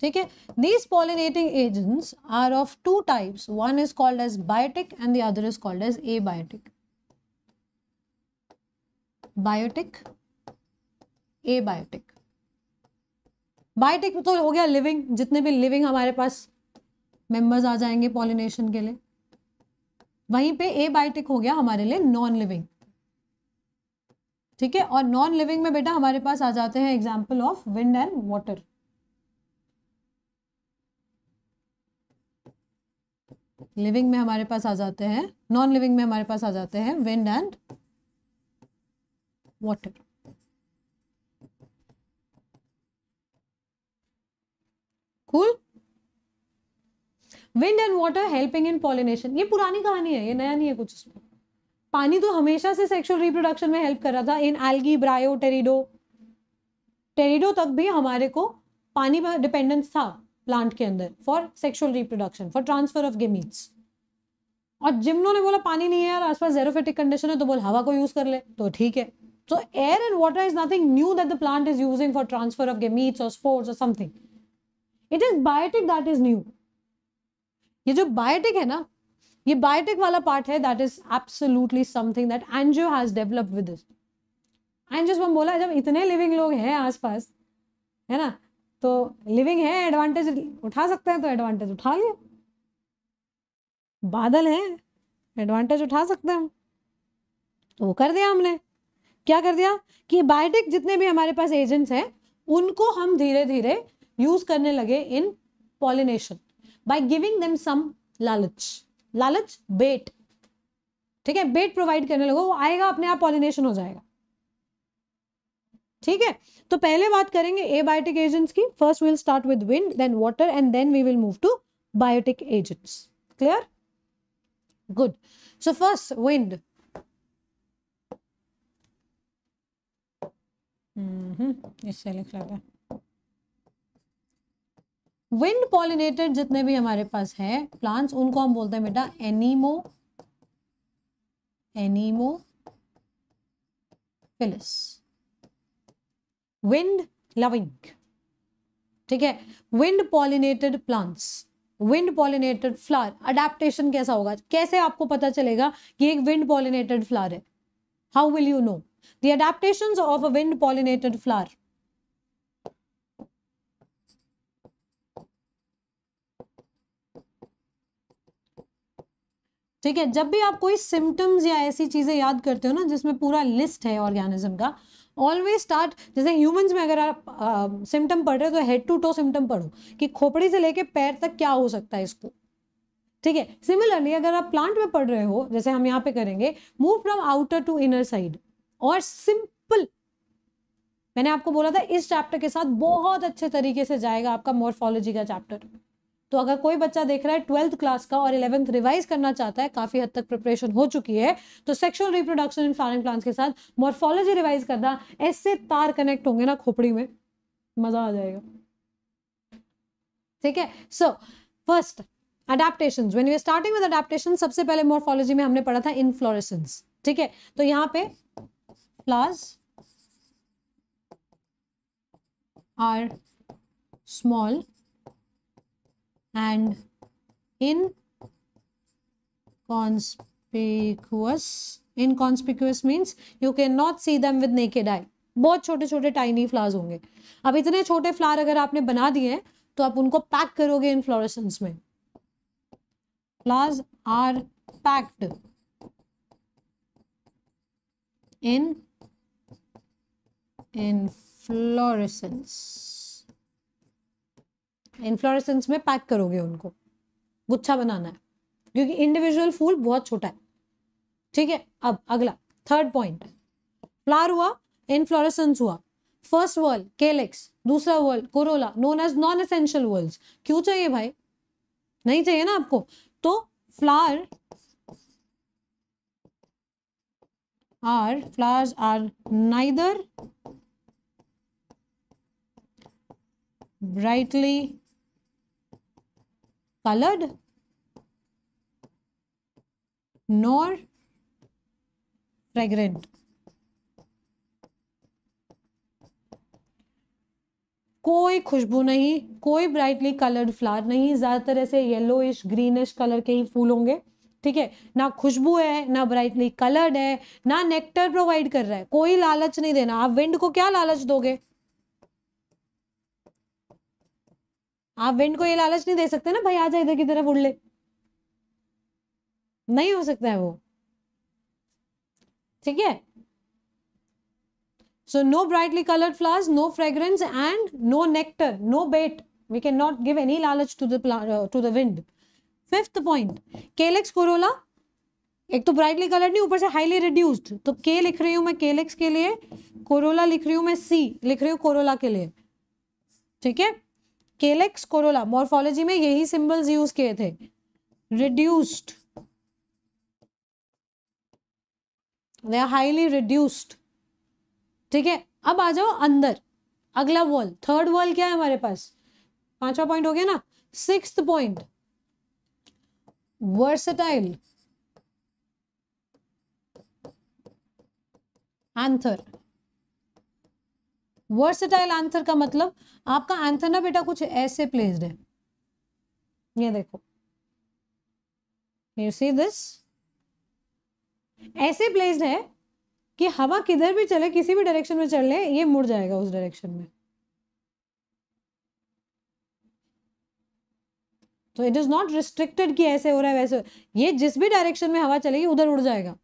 ठीक है these pollinating agents are of two types one is called as biotic and the other is called as abiotic biotic abiotic biotic तो हो गया living जितने भी living हमारे पास members आ जाएंगे pollination के लिए वहीं पे ए बायोटिक हो गया हमारे लिए नॉन लिविंग ठीक है और नॉन लिविंग में बेटा हमारे पास आ जाते हैं example of wind and water living में हमारे पास आ जाते हैं नॉन लिविंग में हमारे पास आ जाते हैं wind and water cool wind and water helping in pollination ये पुरानी कहानी है ये नया नहीं है कुछ उसमें पानी तो हमेशा से सेक्सुअल रिप्रोडक्शन में हेल्प कर रहा था इन एल्गी ब्रायो टेरिडो टेरिडो तक भी हमारे को पानी पर डिपेंडेंस था प्लांट के अंदर for sexual reproduction for transfer of gametes और जिम्नो ने बोला पानी नहीं है यार आसपास जेरोफेटिक कंडीशन है तो बोल हवा को यूज कर ले तो ठीक है so air and water is nothing new that the plant is using for transfer of gametes और स्पोर्ट्स और something it is biotic that is new ये जो बायोटिक है ना ये बायोटिक वाला पार्ट है that is absolutely something that angio has developed with this angio हम बोला जब इतने लिविंग लोग हैं आसपास है ना तो लिविंग है एडवांटेज उठा सकते हैं तो एडवांटेज उठा लिए बादल है एडवांटेज उठा सकते हैं तो वो कर दिया हमने क्या कर दिया कि बायोटिक जितने भी हमारे पास एजेंट्स हैं उनको हम धीरे धीरे यूज करने लगे in pollination by giving them some लालच लालच बेट ठीक है बेट प्रोवाइड करने लगो वो आएगा अपने आप पॉलिनेशन हो जाएगा ठीक है तो पहले बात करेंगे एबायोटिक एजेंट्स की first will start with wind then water and then we will move to biotic agents clear good so first wind hmm इससे लिख लेते हैं विंड पॉलिनेटेड जितने भी हमारे पास है प्लांट्स उनको हम बोलते हैं बेटा anemo anemophilous wind loving ठीक है wind pollinated plants wind pollinated flower adaptation कैसा होगा कैसे आपको पता चलेगा कि एक विंड पॉलिनेटेड फ्लावर है how will you know the adaptation of a wind pollinated flower ठीक है जब भी आप कोई सिम्टम्स या ऐसी चीज़ें याद करते हो ना जिसमें पूरा लिस्ट है ऑर्गेनिज्म का ऑलवेज स्टार्ट जैसे ह्यूमंस में अगर आप सिम्टम पढ़ रहे हो तो हेड टू टो सिम्टम पढ़ो कि खोपड़ी से लेके पैर तक क्या हो सकता है इसको ठीक है सिमिलरली अगर आप प्लांट में पढ़ रहे हो जैसे हम यहाँ पे करेंगे move from outer to inner side और सिंपल मैंने आपको बोला था इस चैप्टर के साथ बहुत अच्छे तरीके से जाएगा आपका मोर्फोलॉजी का चैप्टर तो अगर कोई बच्चा देख रहा है ट्वेल्थ क्लास का और इलेवंथ रिवाइज करना चाहता है काफ़ी हद तक प्रिपरेशन हो चुकी है तो sexual reproduction in flowering plants के साथ मॉर्फोलॉजी रिवाइज करना ऐसे तार कनेक्ट होंगे ना खोपड़ी में मज़ा आ जाएगा ठीक है so first adaptation when you starting with adaptation सबसे पहले मोर्फोलॉजी में हमने पढ़ा था इनफ्लोरेसेंस ठीक है तो यहाँ पे flowers are small and in conspicuous inconspicuous means you cannot see them with naked eye बहुत छोटे छोटे टाइनी फ्लावर्स होंगे अब इतने छोटे फ्लावर अगर आपने बना दिए हैं तो आप उनको पैक करोगे इन फ्लोरेसेंस में flowers are packed in inflorescence inflorescence में पैक करोगे उनको गुच्छा बनाना है क्योंकि इंडिविजुअल फूल बहुत छोटा है ठीक है अब अगला थर्ड पॉइंट फ्लार हुआ इन्फ्लोरेसेंस हुआ फर्स्ट वर्ल्ड केलेक्स दूसरा whorl corolla known as non essential whorl क्यों चाहिए भाई नहीं चाहिए ना आपको तो flower are flowers are neither brightly colored nor fragrant. कोई खुशबू नहीं कोई ब्राइटली कलर्ड फ्लावर नहीं ज़्यादातर ऐसे येलोइश ग्रीनिश कलर के ही फूल होंगे ठीक है ना खुशबू है ना ब्राइटली कलर्ड है ना नेक्टर प्रोवाइड कर रहा है कोई लालच नहीं देना आप विंड को क्या लालच दोगे आप विंड को ये लालच नहीं दे सकते ना भाई आ जाए इधर की तरफ उड़ ले नहीं हो सकता है वो ठीक है so no brightly coloured flowers no fragrance and no nectar no bait we can not give any लालच to to the wind fifth point calyx corolla एक तो ब्राइटली कलर्ड नहीं ऊपर से हाईली रिड्यूस्ड तो के लिख रही हूं मैं केलेक्स के लिए कोरोला लिख रही हूं मैं सी लिख रही हूँ कोरोला के लिए ठीक है केलेक्स कोरोला मॉर्फोलॉजी में यही सिंबल्स यूज किए थे reduced they are highly reduced ठीक है अब आ जाओ अंदर अगला वॉल थर्ड वॉल क्या है हमारे पास पांचवा पॉइंट हो गया ना six point versatile anther versatile anther का मतलब आपका आंसर ना बेटा कुछ ऐसे प्लेस्ड है ये देखो यू सी दिस ऐसे प्लेस्ड है कि हवा किधर भी चले किसी भी डायरेक्शन में चल ले ये मुड़ जाएगा उस डायरेक्शन में तो इट इज नॉट रिस्ट्रिक्टेड कि ऐसे हो रहा है वैसे ये जिस भी डायरेक्शन में हवा चलेगी उधर उड़ जाएगा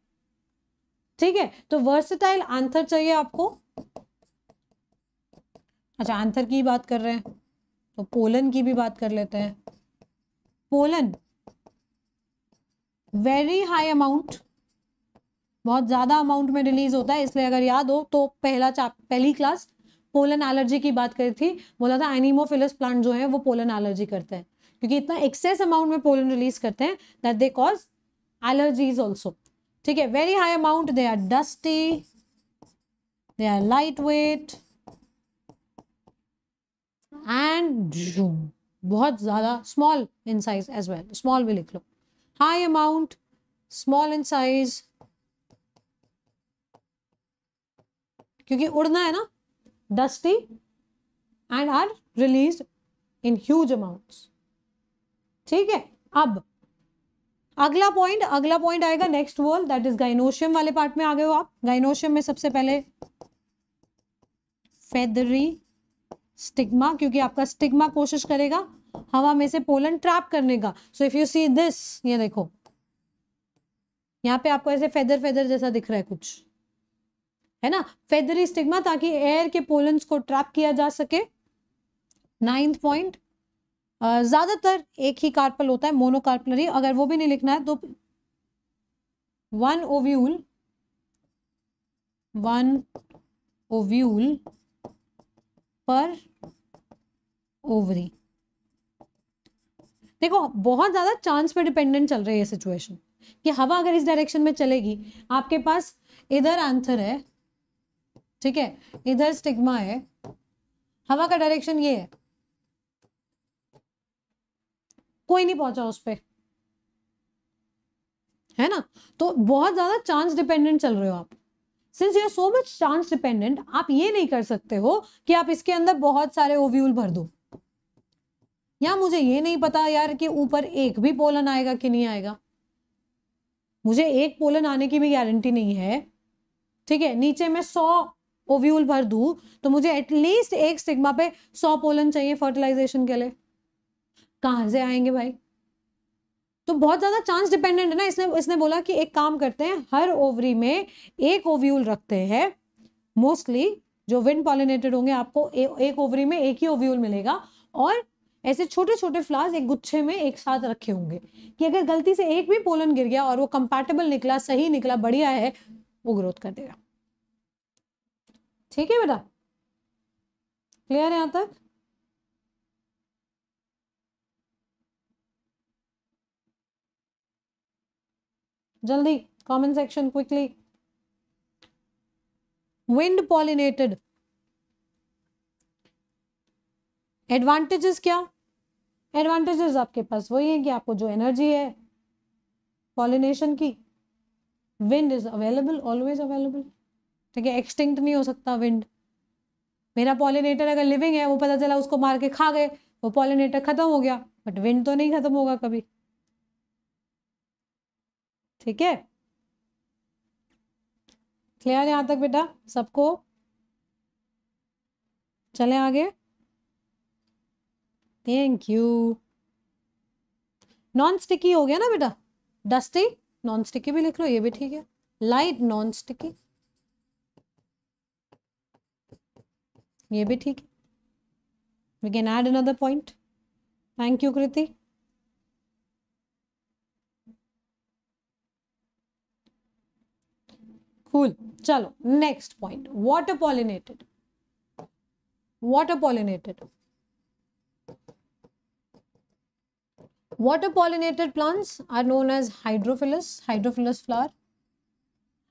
ठीक है तो वर्सटाइल आंसर चाहिए आपको अच्छा आंसर की बात कर रहे हैं तो पोलन की भी बात कर लेते हैं पोलन वेरी हाई अमाउंट बहुत ज़्यादा अमाउंट में रिलीज होता है इसलिए अगर याद हो तो पहला चाप पहली क्लास पोलन एलर्जी की बात करी थी बोला था एनिमोफिलस प्लांट जो है वो पोलन एलर्जी करते हैं क्योंकि इतना एक्सेस अमाउंट में पोलन रिलीज करते हैं that they cause allergies also ठीक है very high amount they are dusty they are light weight and बहुत ज़्यादा small in size as well small भी लिख लो high amount small in size क्योंकि उड़ना है ना dusty and are release in huge amounts ठीक है अब अगला पॉइंट अगला पॉइंट आएगा next whorl that is gynoecium वाले पार्ट में आ गए हो आप गाइनोशियम में सबसे पहले फेदरी स्टिग्मा क्योंकि आपका स्टिग्मा कोशिश करेगा हवा में से पोलन ट्रैप करने का so if you see this ये देखो यहाँ पे आपको ऐसे फेदर फेदर जैसा दिख रहा है कुछ है ना फेदरी स्टिग्मा ताकि एयर के पोलन को ट्रैप किया जा सके नाइन्थ पॉइंट ज्यादातर एक ही कार्पल होता है मोनोकार्पलरी अगर वो भी नहीं लिखना है तो one ovule one ovule per ovary देखो बहुत ज़्यादा चांस पे डिपेंडेंट चल रही है सिचुएशन कि हवा अगर इस डायरेक्शन में चलेगी आपके पास इधर आंसर है ठीक है इधर स्टिग्मा है हवा का डायरेक्शन ये है कोई नहीं पहुंचा उस पर है ना तो बहुत ज़्यादा चांस डिपेंडेंट चल रहे हो आप since you are so much chance dependent आप ये नहीं कर सकते हो कि आप इसके अंदर बहुत सारे ओव्यूल भर दो या मुझे ये नहीं पता यार कि ऊपर एक भी पोलन आएगा कि नहीं आएगा मुझे एक पोलन आने की भी गारंटी नहीं है ठीक है नीचे मैं सौ ओव्यूल भर दू तो मुझे एटलीस्ट एक स्टिग्मा पे सौ पोलन चाहिए फर्टिलाइजेशन के लिए कहां से आएंगे भाई तो बहुत ज़्यादा चांस डिपेंडेंट है ना इसने इसने बोला कि एक काम करते हैं हर ओवरी में एक ओव्यूल रखते हैं मोस्टली जो विंड पॉलिनेटेड होंगे आपको ए, एक ओवरी में एक ही ओव्यूल मिलेगा और ऐसे छोटे छोटे फ्लावर्स एक गुच्छे में एक साथ रखे होंगे कि अगर गलती से एक भी पोलन गिर गया और वो कंपैटिबल निकला सही निकला बढ़िया है वो ग्रोथ कर देगा ठीक है बेटा क्लियर है यहाँ तक जल्दी comment section quickly wind pollinated advantages क्या एडवांटेजेस आपके पास वही है कि आपको जो एनर्जी है पॉलिनेशन की wind is available always available ठीक है एक्सटिंक्ट नहीं हो सकता विंड मेरा पॉलिनेटर अगर लिविंग है वो पता चला उसको मार के खा गए वो पॉलिनेटर खत्म हो गया बट विंड तो नहीं खत्म होगा कभी ठीक है क्लियर यहां तक बेटा सबको चले आगे थैंक यू नॉन स्टिकी हो गया ना बेटा डस्टी नॉन स्टिकी भी लिख लो ये भी ठीक है लाइट नॉन स्टिकी ये भी ठीक है we can add another point thank you Kriti फूल चलो next point water pollinated water pollinated water pollinated plants are known as hydrophilous hydrophilous flower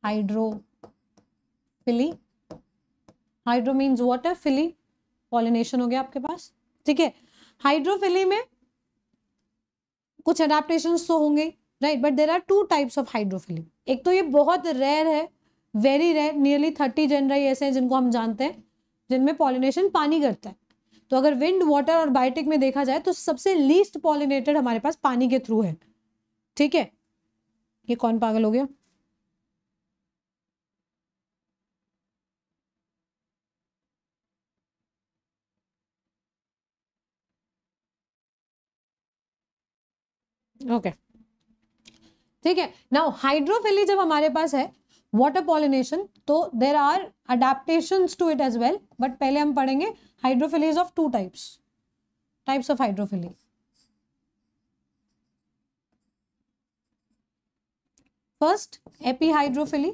hydrophily hydro means water phily pollination हो गया आपके पास ठीक है हाइड्रोफिली में कुछ अडेप्टेशन तो होंगे right but there are two types of hydrophily एक तो ये बहुत रेयर है very rare nearly thirty genera ऐसे हैं जिनको हम जानते हैं जिनमें पॉलिनेशन पानी करता है तो अगर विंड वाटर और बायोटिक में देखा जाए तो सबसे लीस्ट पॉलिनेटेड हमारे पास पानी के थ्रू है ठीक है ये कौन पागल हो गया ओके okay. ठीक है ना हाइड्रोफिली जब हमारे पास है वाटर पॉलिनेशन तो there are adaptation to it as well but पहले हम पढ़ेंगे hydrophilies of two types types of hydrophily first epihydrophily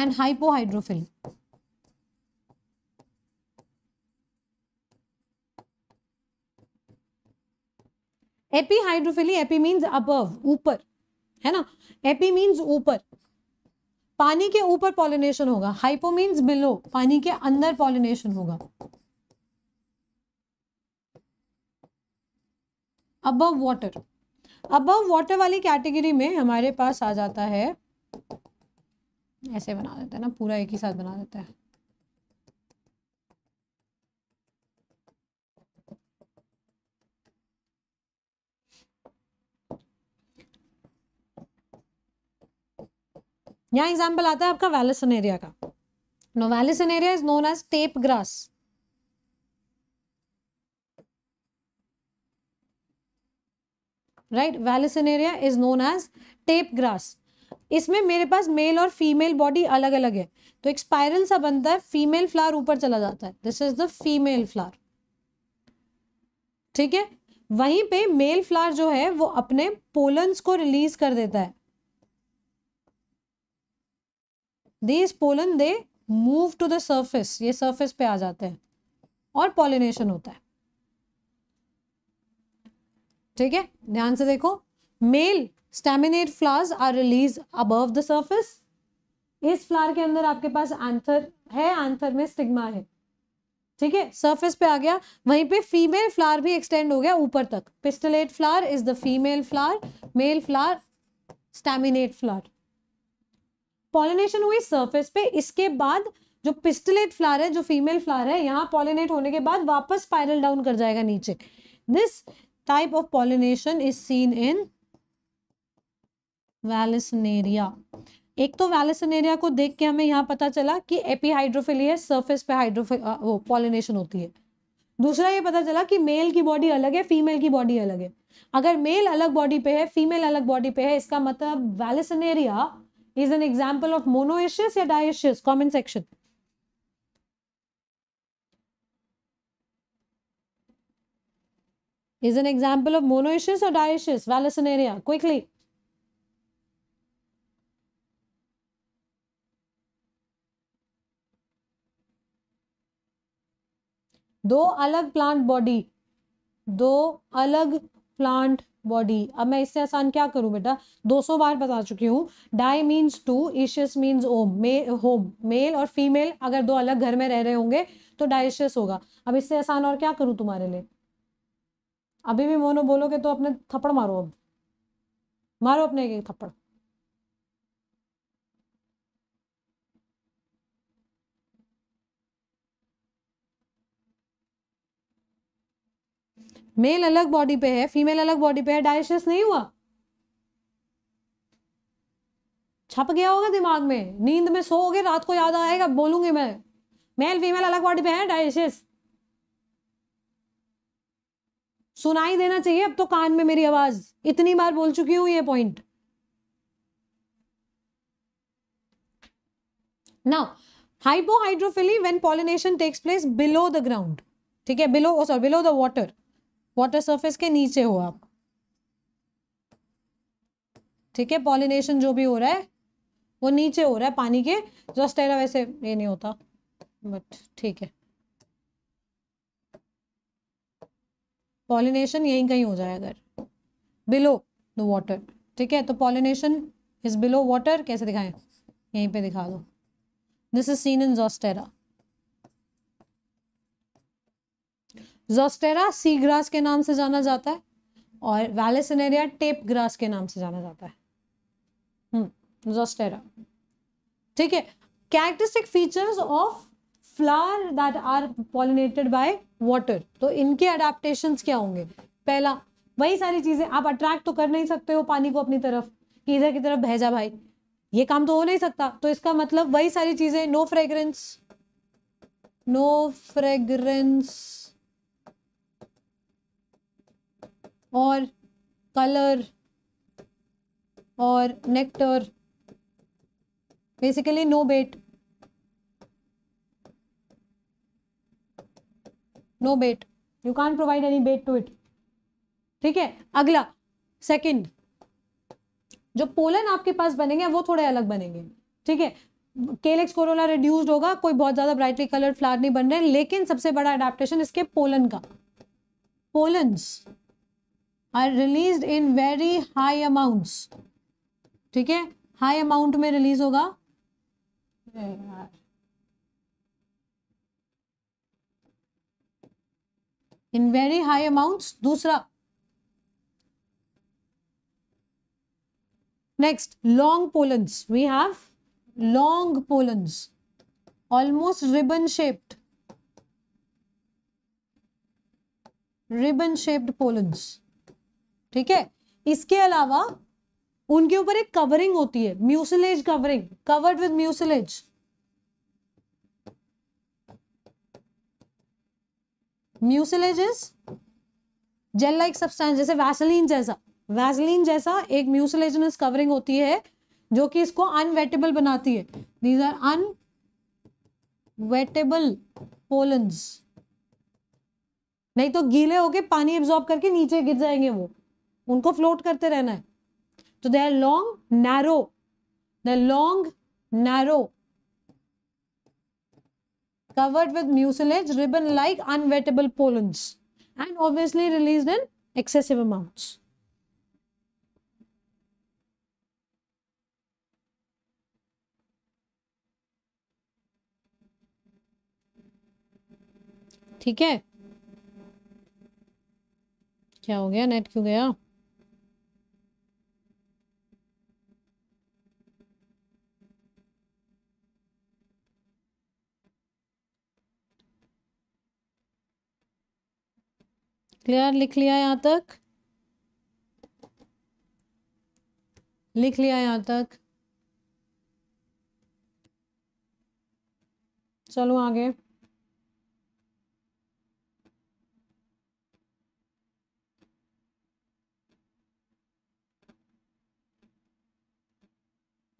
and hypohydrophily hydrophily epi means above ऊपर है ना एपी मीन्स ऊपर पानी के ऊपर पॉलिनेशन होगा हाइपो मीन्स बिलो पानी के अंदर पॉलिनेशन होगा अबव वाटर अबव वाटर वाली कैटेगरी में हमारे पास आ जाता है ऐसे बना देते हैं ना पूरा एक ही साथ बना देते हैं यहाँ एग्जाम्पल आता है आपका एरिया का no area is known as tape grass right area is known as tape grass इसमें मेरे पास मेल और फीमेल बॉडी अलग अलग है तो एक स्पाइरल सा बनता है फीमेल फ्लावर ऊपर चला जाता है this is the female flower ठीक है वहीं पे मेल फ्लावर जो है वो अपने पोलन्स को रिलीज कर देता है these pollen they move to the surface ये सर्फेस पे आ जाते हैं और पॉलिनेशन होता है ठीक है ध्यान से देखो male staminate flowers are release above the surface इस फ्लावर के अंदर आपके पास आंथर है आंथर में स्टिग्मा है ठीक है सरफेस पे आ गया वहीं पे फीमेल फ्लावर भी एक्सटेंड हो गया ऊपर तक pistillate flower is the female flower male flower staminate flower pollination हुई सरफेस पे इसके बाद जो पिस्टलेट फ्लावर है जो फीमेल फ्लावर है यहाँ पॉलिनेट होने के बाद वापस स्पाइरल डाउन कर जाएगा नीचे this type of pollination is seen in Vallisneria एक तो वैलिसनेरिया को देख के हमें यहाँ पता चला कि एपीहाइड्रोफिली है सर्फेस पे हाइड्रोफिल वो पॉलिनेशन होती है दूसरा ये पता चला कि मेल की बॉडी अलग है फीमेल की बॉडी अलग है अगर मेल अलग बॉडी पे है फीमेल अलग बॉडी पे है इसका मतलब Vallisneria is an example of monoecious or dioecious? Comment section. Is an example of monoecious or dioecious? Vallisneria. Quickly. दो अलग प्लांट बॉडी दो अलग प्लांट बॉडी अब मैं इससे आसान क्या करूं बेटा 200 बार बता चुकी हूँ di means two ecious means ओम मे होम मेल और फीमेल अगर दो अलग घर में रह रहे होंगे तो डाइशियस होगा अब इससे आसान और क्या करूं तुम्हारे लिए अभी भी मोनो बोलोगे तो अपने थप्पड़ मारो अब मारो अपने एक थप्पड़ मेल अलग बॉडी पे है फीमेल अलग बॉडी पे है डायजेस्ट नहीं हुआ छप गया होगा दिमाग में नींद में सोओगे रात को याद आएगा बोलूंगी मैं मेल फीमेल अलग बॉडी पे है डायजेस्ट सुनाई देना चाहिए अब तो कान में मेरी आवाज इतनी बार बोल चुकी हूं ये point now hypohydrophily when pollination takes place below the ground ठीक है below sorry below the water water surface के नीचे हो आप ठीक है पॉलिनेशन जो भी हो रहा है वो नीचे हो रहा है पानी के जस्टेरा वैसे ये नहीं होता बट ठीक है पॉलिनेशन यहीं कहीं हो जाए अगर बिलो द वाटर ठीक है तो पॉलिनेशन इज बिलो वाटर कैसे दिखाएं यहीं पे दिखा दो this is seen in Zostera Zostera sea grass के नाम से जाना जाता है और वैलेसनेरिया टेप ग्रास के नाम से जाना जाता है जोस्टेरा हम्म, ठीक है characteristic features of flower that are pollinated by water तो इनके अडेप्टेशन क्या होंगे पहला वही सारी चीज़ें आप अट्रैक्ट तो कर नहीं सकते हो पानी को अपनी तरफ कि इधर की तरफ भेजा भाई ये काम तो हो नहीं सकता तो इसका मतलब वही सारी चीज़ें नो फ्रेगरेंस नो फ्रेगरेंस और कलर और nectar basically no bait no bait you can provide any bait to it ठीक है अगला सेकंड जो पोलन आपके पास बनेंगे वो थोड़े अलग बनेंगे ठीक है केलेक्स कोरोला रिड्यूस्ड होगा कोई बहुत ज्यादा ब्राइटली कलर्ड फ्लावर नहीं बन रहे लेकिन सबसे बड़ा अडेप्टेशन इसके पोलन का pollens are release in very high amounts ठीक है हाई अमाउंट में रिलीज होगा इन वेरी हाई अमाउंट्स दूसरा next long pollens we have long pollens almost ribbon shaped ribbon shaped pollens ठीक है इसके अलावा उनके ऊपर एक कवरिंग होती है mucilage covering covered with mucilage mucilage is gel like substance जैसे वैसलीन जैसा वैसलीन जैसा एक म्यूसिलेजनस कवरिंग होती है जो कि इसको अनवेटेबल बनाती है दीज आर अनवेटेबल पोलन नहीं तो गीले होके पानी एब्जॉर्ब करके नीचे गिर जाएंगे वो उनको फ्लोट करते रहना है तो they are long narrow long narrow covered with mucilage ribbon like unwettable pollens and obviously release in excessive amount ठीक है क्या हो गया नेट क्यों गया क्लियर लिख लिया यहाँ तक लिख लिया यहाँ तक चलो आगे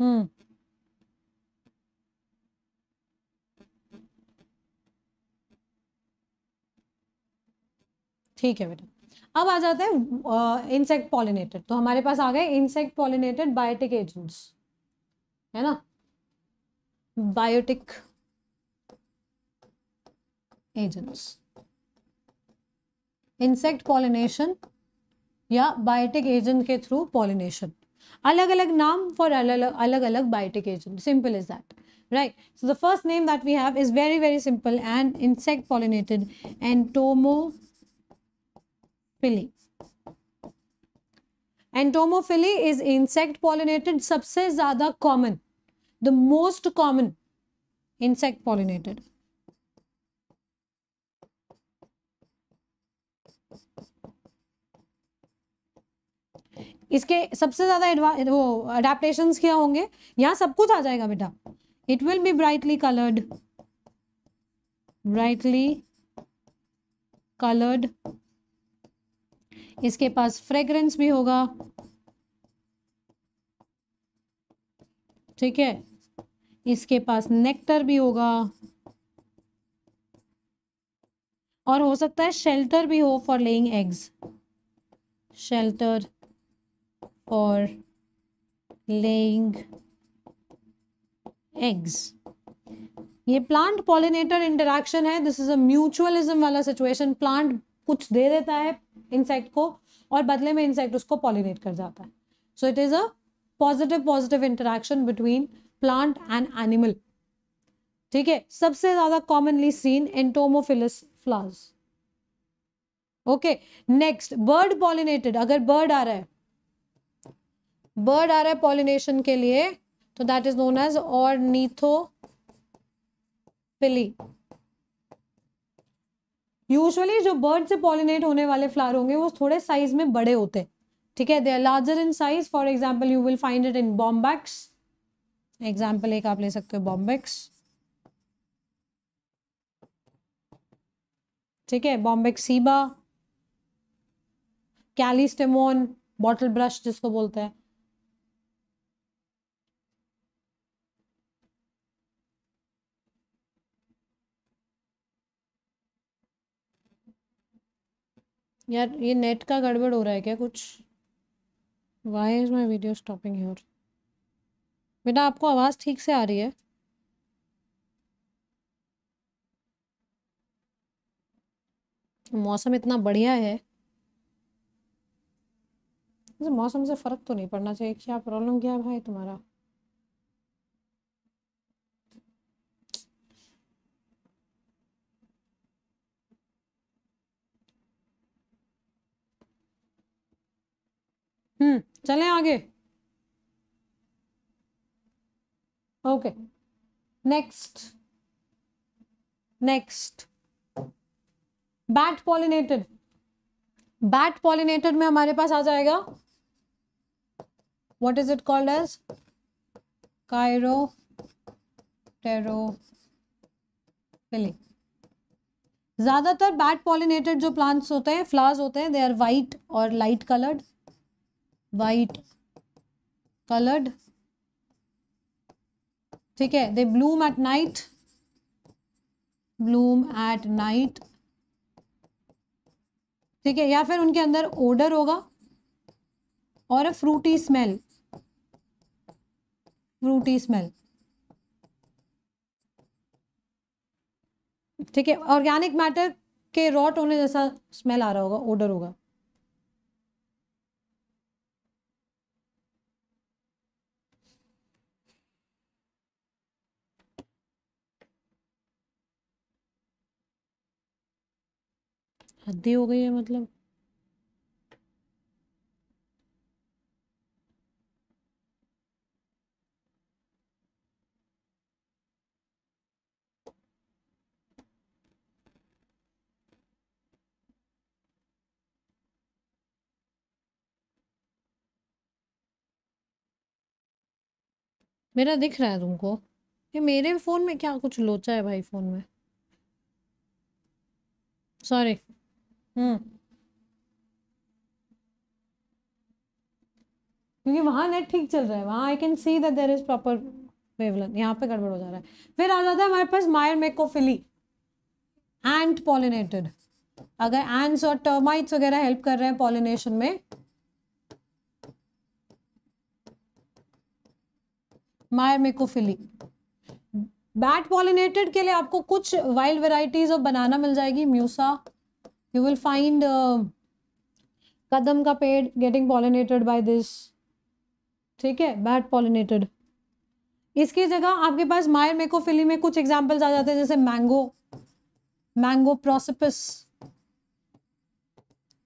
हम्म ठीक है बेटा अब आ जाते हैं इंसेक्ट पॉलिनेटेड तो हमारे पास आ गए इंसेक्ट पॉलिनेटेड बायोटिक एजेंट्स है ना बायोटिक एजेंट्स इंसेक्ट पॉलिनेशन या बायोटिक एजेंट के थ्रू पॉलिनेशन अलग अलग नाम फॉर अलग अलग अलग biotic agent simple is that right so the first name that we have is very very simple and insect pollinated entomophily entomophily is insect pollinated सबसे ज्यादा common the most common insect pollinated इसके सबसे ज़्यादा वो adaptation क्या होंगे यहां सब कुछ आ जाएगा बेटा it will be brightly coloured brightly coloured इसके पास फ्रेग्रेंस भी होगा ठीक है इसके पास नेक्टर भी होगा और हो सकता है शेल्टर भी हो for laying eggs shelter for laying eggs ये प्लांट पॉलिनेटर इंटरेक्शन है दिस इज अ म्यूचुअलिज्म वाला सिचुएशन प्लांट कुछ दे देता है इंसेक्ट को और बदले में इंसेक्ट उसको पॉलिनेट कर जाता है so it is a positive positive interaction between plant and animal ठीक है सबसे ज़्यादा commonly seen entomophilous flowers okay next bird pollinated अगर बर्ड आ रहा है बर्ड आ रहा है पॉलिनेशन के लिए तो that is known as ornitho usually जो बर्ड से पॉलिनेट होने वाले फ्लावर होंगे वो थोड़े साइज में बड़े होते हैं ठीक है they are larger in size for example you will find it in Bombax example एक आप ले सकते हो बॉम्बैक्स ठीक है बॉम्बेक सीबा कैलिस्टेमोन बॉटल ब्रश जिसको बोलते हैं यार ये नेट का गड़बड़ हो रहा है क्या कुछ why is my video stopping your बेटा आपको आवाज़ ठीक से आ रही है मौसम इतना बढ़िया है मौसम से फ़र्क तो नहीं पड़ना चाहिए क्या प्रॉब्लम क्या है भाई तुम्हारा चलें आगे okay next next bat pollinated bat pollinated में हमारे पास आ जाएगा what is it called as chiro ज़्यादातर बैट पॉलिनेटेड जो प्लांट्स होते हैं फ्लावर्स होते हैं दे आर वाइट और लाइट कलर्ड वाइट कलर्ड ठीक है they bloom at night bloom at night ठीक है या फिर उनके अंदर ओडर होगा और a fruity smell fruity smell ठीक है ऑर्गेनिक मैटर के रॉट होने जैसा स्मेल आ रहा होगा ओडर होगा हद्दी हो गई है मतलब मेरा दिख रहा है तुमको ये मेरे फ़ोन में क्या कुछ लोचा है भाई फ़ोन में सॉरी हम्म। क्योंकि वहां नेट ठीक चल रहा है वहां I can see that there is proper wavelength यहाँ पे गड़बड़ हो जा रहा है फिर आ जाता है हमारे पास मायर मेकोफिली एंट पॉलिनेटेड अगर एंड्स और टर्माइट्स वगैरह हेल्प कर रहे हैं पॉलिनेशन में मायर मेकोफिली बैट पॉलिनेटेड के लिए आपको कुछ वाइल्ड वेराइटीज ऑफ बनाना मिल जाएगी म्यूसा यू विल फाइंड कदम का पेड़ गेटिंग पॉलिनेटेड बाय दिस ठीक है बैड पॉलिनेटेड इसकी जगह आपके पास मायर फिली में कुछ एग्जांपल्स आ जाते हैं जैसे मैंगो मैंगो प्रोसिपस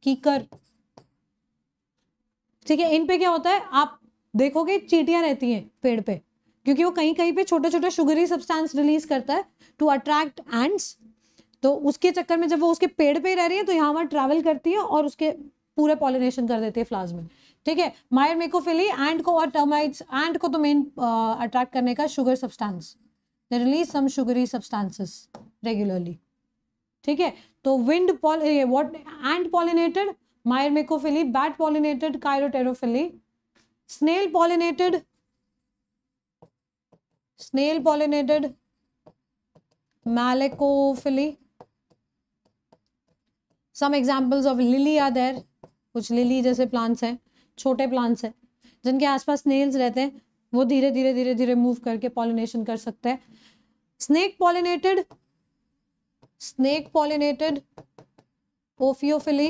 कीकर ठीक है इन पे क्या होता है आप देखोगे चीटियां रहती हैं पेड़ पे क्योंकि वो कहीं कहीं पे छोटे छोटे शुगरी सब्सटेंस रिलीज करता है टू अट्रैक्ट एंड्स तो उसके चक्कर में जब वो उसके पेड़ पे रह रही है तो यहाँ वहाँ ट्रैवल करती है और उसके पूरे पॉलिनेशन कर देती है फ्लावर्स में ठीक है मायर मेकोफिली एंड को और टर्माइट्स एंड को तो मेन अट्रैक्ट करने का sugar substance release some sugary substances regularly ठीक है तो wind pollinated ant pollinated myrmecophily bat pollinated chiropterophily snail pollinated snail pollinated malacophily some examples of lily are there कुछ lily जैसे plants हैं छोटे plants हैं जिनके आसपास स्नेल्स रहते हैं वो धीरे धीरे धीरे धीरे मूव करके पॉलिनेशन कर सकते हैं snake pollinated snake pollinated ophiophily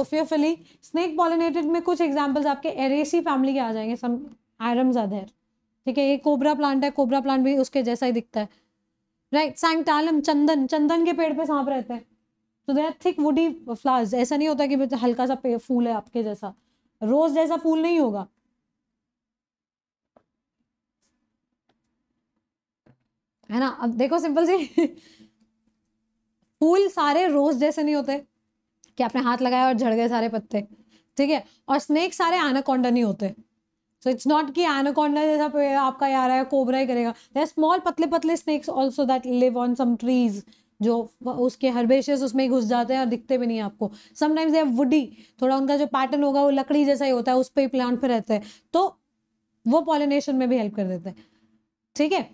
ophiophily snake pollinated में कुछ एग्जाम्पल्स आपके एरेसी फैमिली के आ जाएंगे सम आयरम्स आधेर ठीक है ये कोबरा प्लांट है कोबरा प्लांट भी उसके जैसा ही दिखता है राइट सैंगटालम चंदन चंदन के पेड़ पे सांप रहते हैं तो they are thick woody flowers ऐसा नहीं होता कि हल्का सा फूल है आपके जैसा रोज जैसा फूल नहीं होगा है ना अब देखो सिंपल सी फूल सारे रोज जैसे नहीं होते कि आपने हाथ लगाया और झड़ गए सारे पत्ते ठीक है और स्नेक सारे आनाकोंडा नहीं होते सो इट्स नॉट कि एनाकोंडा जैसा आपका यार है कोबरा ही करेगा देर स्मॉल पतले पतले snakes also that live on some trees जो उसके हर्बेशियस उसमें ही घुस जाते हैं और दिखते भी नहीं आपको समटाइम्स दे वुडी थोड़ा उनका जो पैटर्न होगा वो लकड़ी जैसा ही होता है उस पर ही प्लांट पे रहते हैं तो वो पॉलिनेशन में भी हेल्प कर देते हैं ठीक है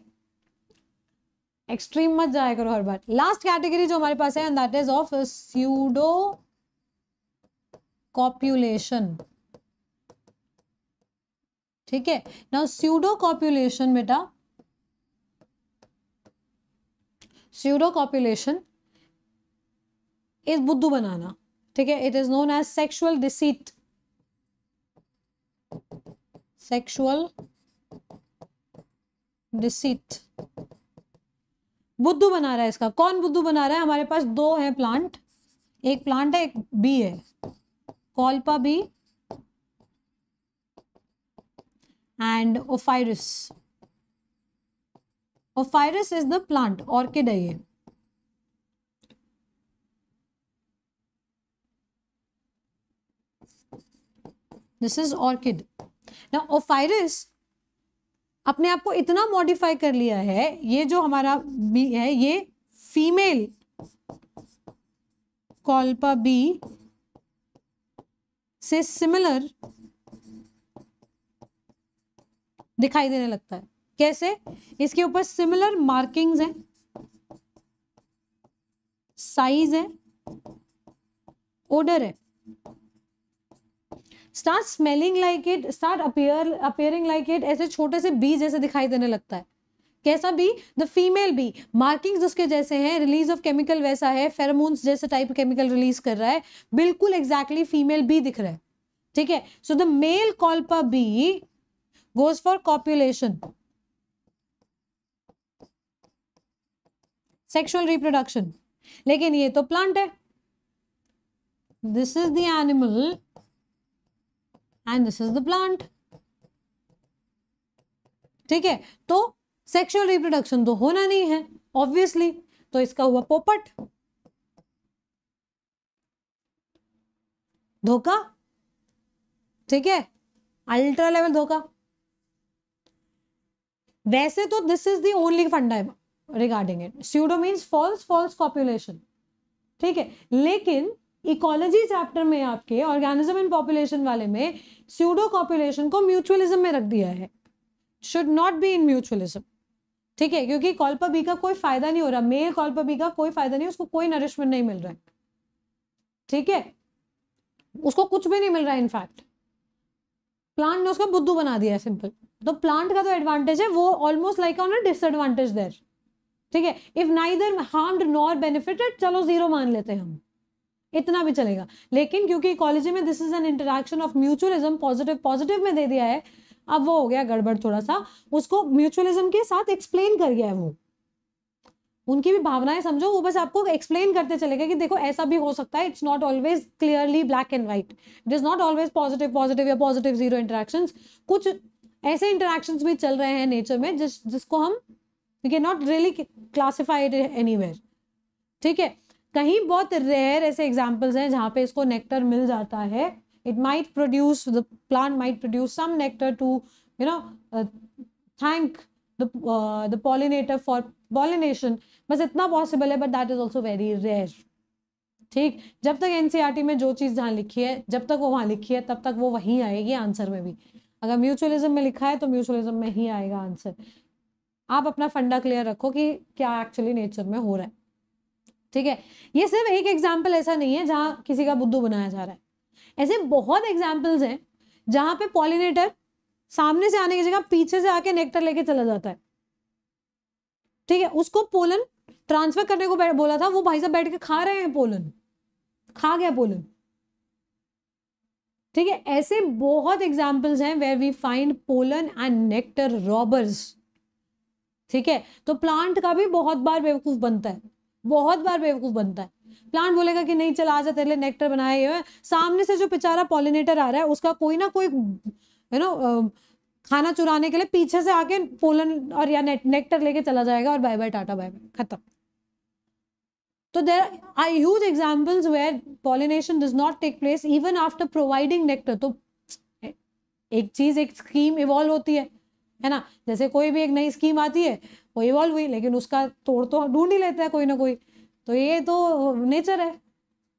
एक्सट्रीम मत जाया करो हर बार लास्ट कैटेगरी जो हमारे पास है and that is of pseudo copulation ठीक है ना स्यूडो कॉपुलेशन बेटा स्यूडो कॉपुलेशन इज बुद्धू बनाना ठीक है it is known as sexual deceit sexual deceit बुद्धू बना रहा है इसका कौन बुद्धू बना रहा है हमारे पास दो है प्लांट एक प्लांट है एक बी है Colpa bee and Ophirus. Ophrys is the plant orchid है ये दिस इज ऑर्किड ना ओफाइरस अपने आप को इतना मॉडिफाई कर लिया है ये जो हमारा बी है ये फीमेल कॉल्पा बी से सिमिलर दिखाई देने लगता है कैसे इसके ऊपर सिमिलर मार्किंग्स हैं साइज है ओडर है start smelling like it start appear appearing like it ऐसे छोटे से बी जैसे दिखाई देने लगता है कैसा भी द फीमेल भी मार्किंग्स उसके जैसे हैं रिलीज ऑफ केमिकल वैसा है फेरोमोन्स जैसे टाइप केमिकल रिलीज कर रहा है बिल्कुल एग्जैक्टली फीमेल बी दिख रहा है ठीक है so the male Colpa bee goes for copulation sexual reproduction लेकिन ये तो plant है this is the animal and this is the plant ठीक है तो सेक्सुअल रिप्रोडक्शन तो होना नहीं है ऑब्वियसली तो इसका हुआ पोपट धोखा ठीक है अल्ट्रा लेवल धोखा वैसे तो दिस इज दी ओनली फंडा regarding it pseudo means false false population ठीक है लेकिन इकोलॉजी चैप्टर में आपके ऑर्गेनिज्म एंड पॉपुलेशन वाले में स्यूडो पॉपुलेशन को म्यूचुअलिज्म में रख दिया है should not be in mutualism ठीक है क्योंकि कॉल्पा बी का कोई फायदा नहीं हो रहा मेल कॉल्पा बी का कोई फायदा नहीं उसको कोई नरिशमेंट नहीं मिल रहा है ठीक है उसको कुछ भी नहीं मिल रहा है इनफैक्ट प्लांट ने उसका बुद्धू बना दिया है सिंपल तो प्लांट का तो एडवांटेज है वो almost like on a disadvantage there ठीक है if neither harmed nor benefited चलो जीरो मान लेते हैं हम इतना भी चलेगा लेकिन क्योंकि इकोलॉजी में this is an interaction of mutualism positive positive में दे दिया है अब वो हो गया गड़बड़ थोड़ा सा उसको म्यूचुअलिज्म के साथ एक्सप्लेन कर गया है वो उनकी भी भावनाएं समझो वो बस आपको एक्सप्लेन करते चले गए कि देखो ऐसा भी हो सकता है it's not always clearly black and white it is not always positive positive या पॉजिटिव जीरो इंटरेक्शन कुछ ऐसे इंटरेक्शन भी चल रहे हैं नेचर में जिस जिसको हम वी के नॉट रियली क्लासिफाइड एनी ठीक है कहीं बहुत रेयर ऐसे एग्जाम्पल्स हैं जहाँ पे इसको नेक्टर मिल जाता है it might produce the plant might produce some nectar to you know thank the pollinator for pollination बस इतना पॉसिबल है but that is also very rare ठीक जब तक एनसीआरटी e में जो चीज़ जहाँ लिखी है जब तक वो वहाँ लिखी है तब तक वो वहीं आएगी आंसर में भी अगर म्यूचुअलिज्म में लिखा है तो म्यूचुअलिज्म में ही आएगा आंसर आप अपना फंडा क्लियर रखो कि क्या एक्चुअली नेचर में हो रहा है ठीक है ये सिर्फ एक एग्जाम्पल ऐसा नहीं है जहाँ किसी का बुद्धू बनाया जा रहा है ऐसे बहुत एग्जाम्पल्स हैं जहां पे पॉलिनेटर सामने से आने की जगह पीछे से आके नेक्टर लेके चला जाता है ठीक है उसको पोलन ट्रांसफर करने को बोला था वो भाई साहब बैठ के खा रहे हैं पोलन खा गया पोलन ठीक है ऐसे बहुत एग्जाम्पल्स हैं where we find pollen and nectar robbers ठीक है तो प्लांट का भी बहुत बार बेवकूफ़ बनता है बहुत बार बेवकूफ़ बनता है प्लांट बोलेगा कि नहीं चल आ जा तेरे लिए नेक्टर बनाए हुए सामने से जो बेचारा पॉलिनेटर आ रहा है उसका कोई ना कोई यू नो खाना चुराने के लिए पीछे से आके पोलन और या नेक्टर लेके चला जाएगा और bye bye tata bye bye खत्म तो there I use examples where pollination does not take place even after providing nectar तो एक चीज एक स्कीम इवॉल्व होती है है ना जैसे कोई भी एक नई स्कीम आती है वो इवॉल्व हुई लेकिन उसका तोड़ तो ढूंढ ही लेता है कोई ना कोई तो ये तो नेचर है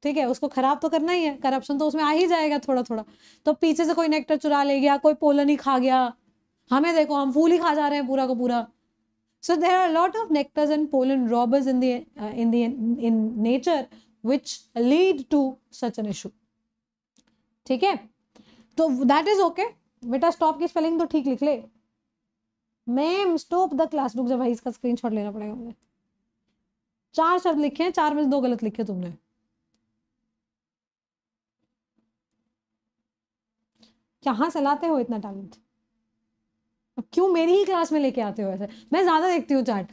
ठीक है उसको खराब तो करना ही है करप्शन तो उसमें आ ही जाएगा थोड़ा थोड़ा तो पीछे से कोई नेक्टर चुरा ले गया कोई पोलन ही खा गया हमें देखो हम फूल ही खा जा रहे हैं पूरा का पूरा So there are a lot of nectars and pollen robbers in the uh, in the in nature which lead to such an issue. ठीक है तो दैट इज ओके बेटा स्टॉप की स्पेलिंग तो ठीक लिख ले मैम स्टॉप द क्लास रुक जा भाई इसका स्क्रीनशॉट लेना पड़ेगा मुझे चार शब्द लिखे हैं चार में से दो गलत लिखे तुमने कहाँ से लाते हो इतना टैलेंट क्यों मेरी ही क्लास में लेके आते हो ऐसे मैं ज़्यादा देखती हूँ चार्ट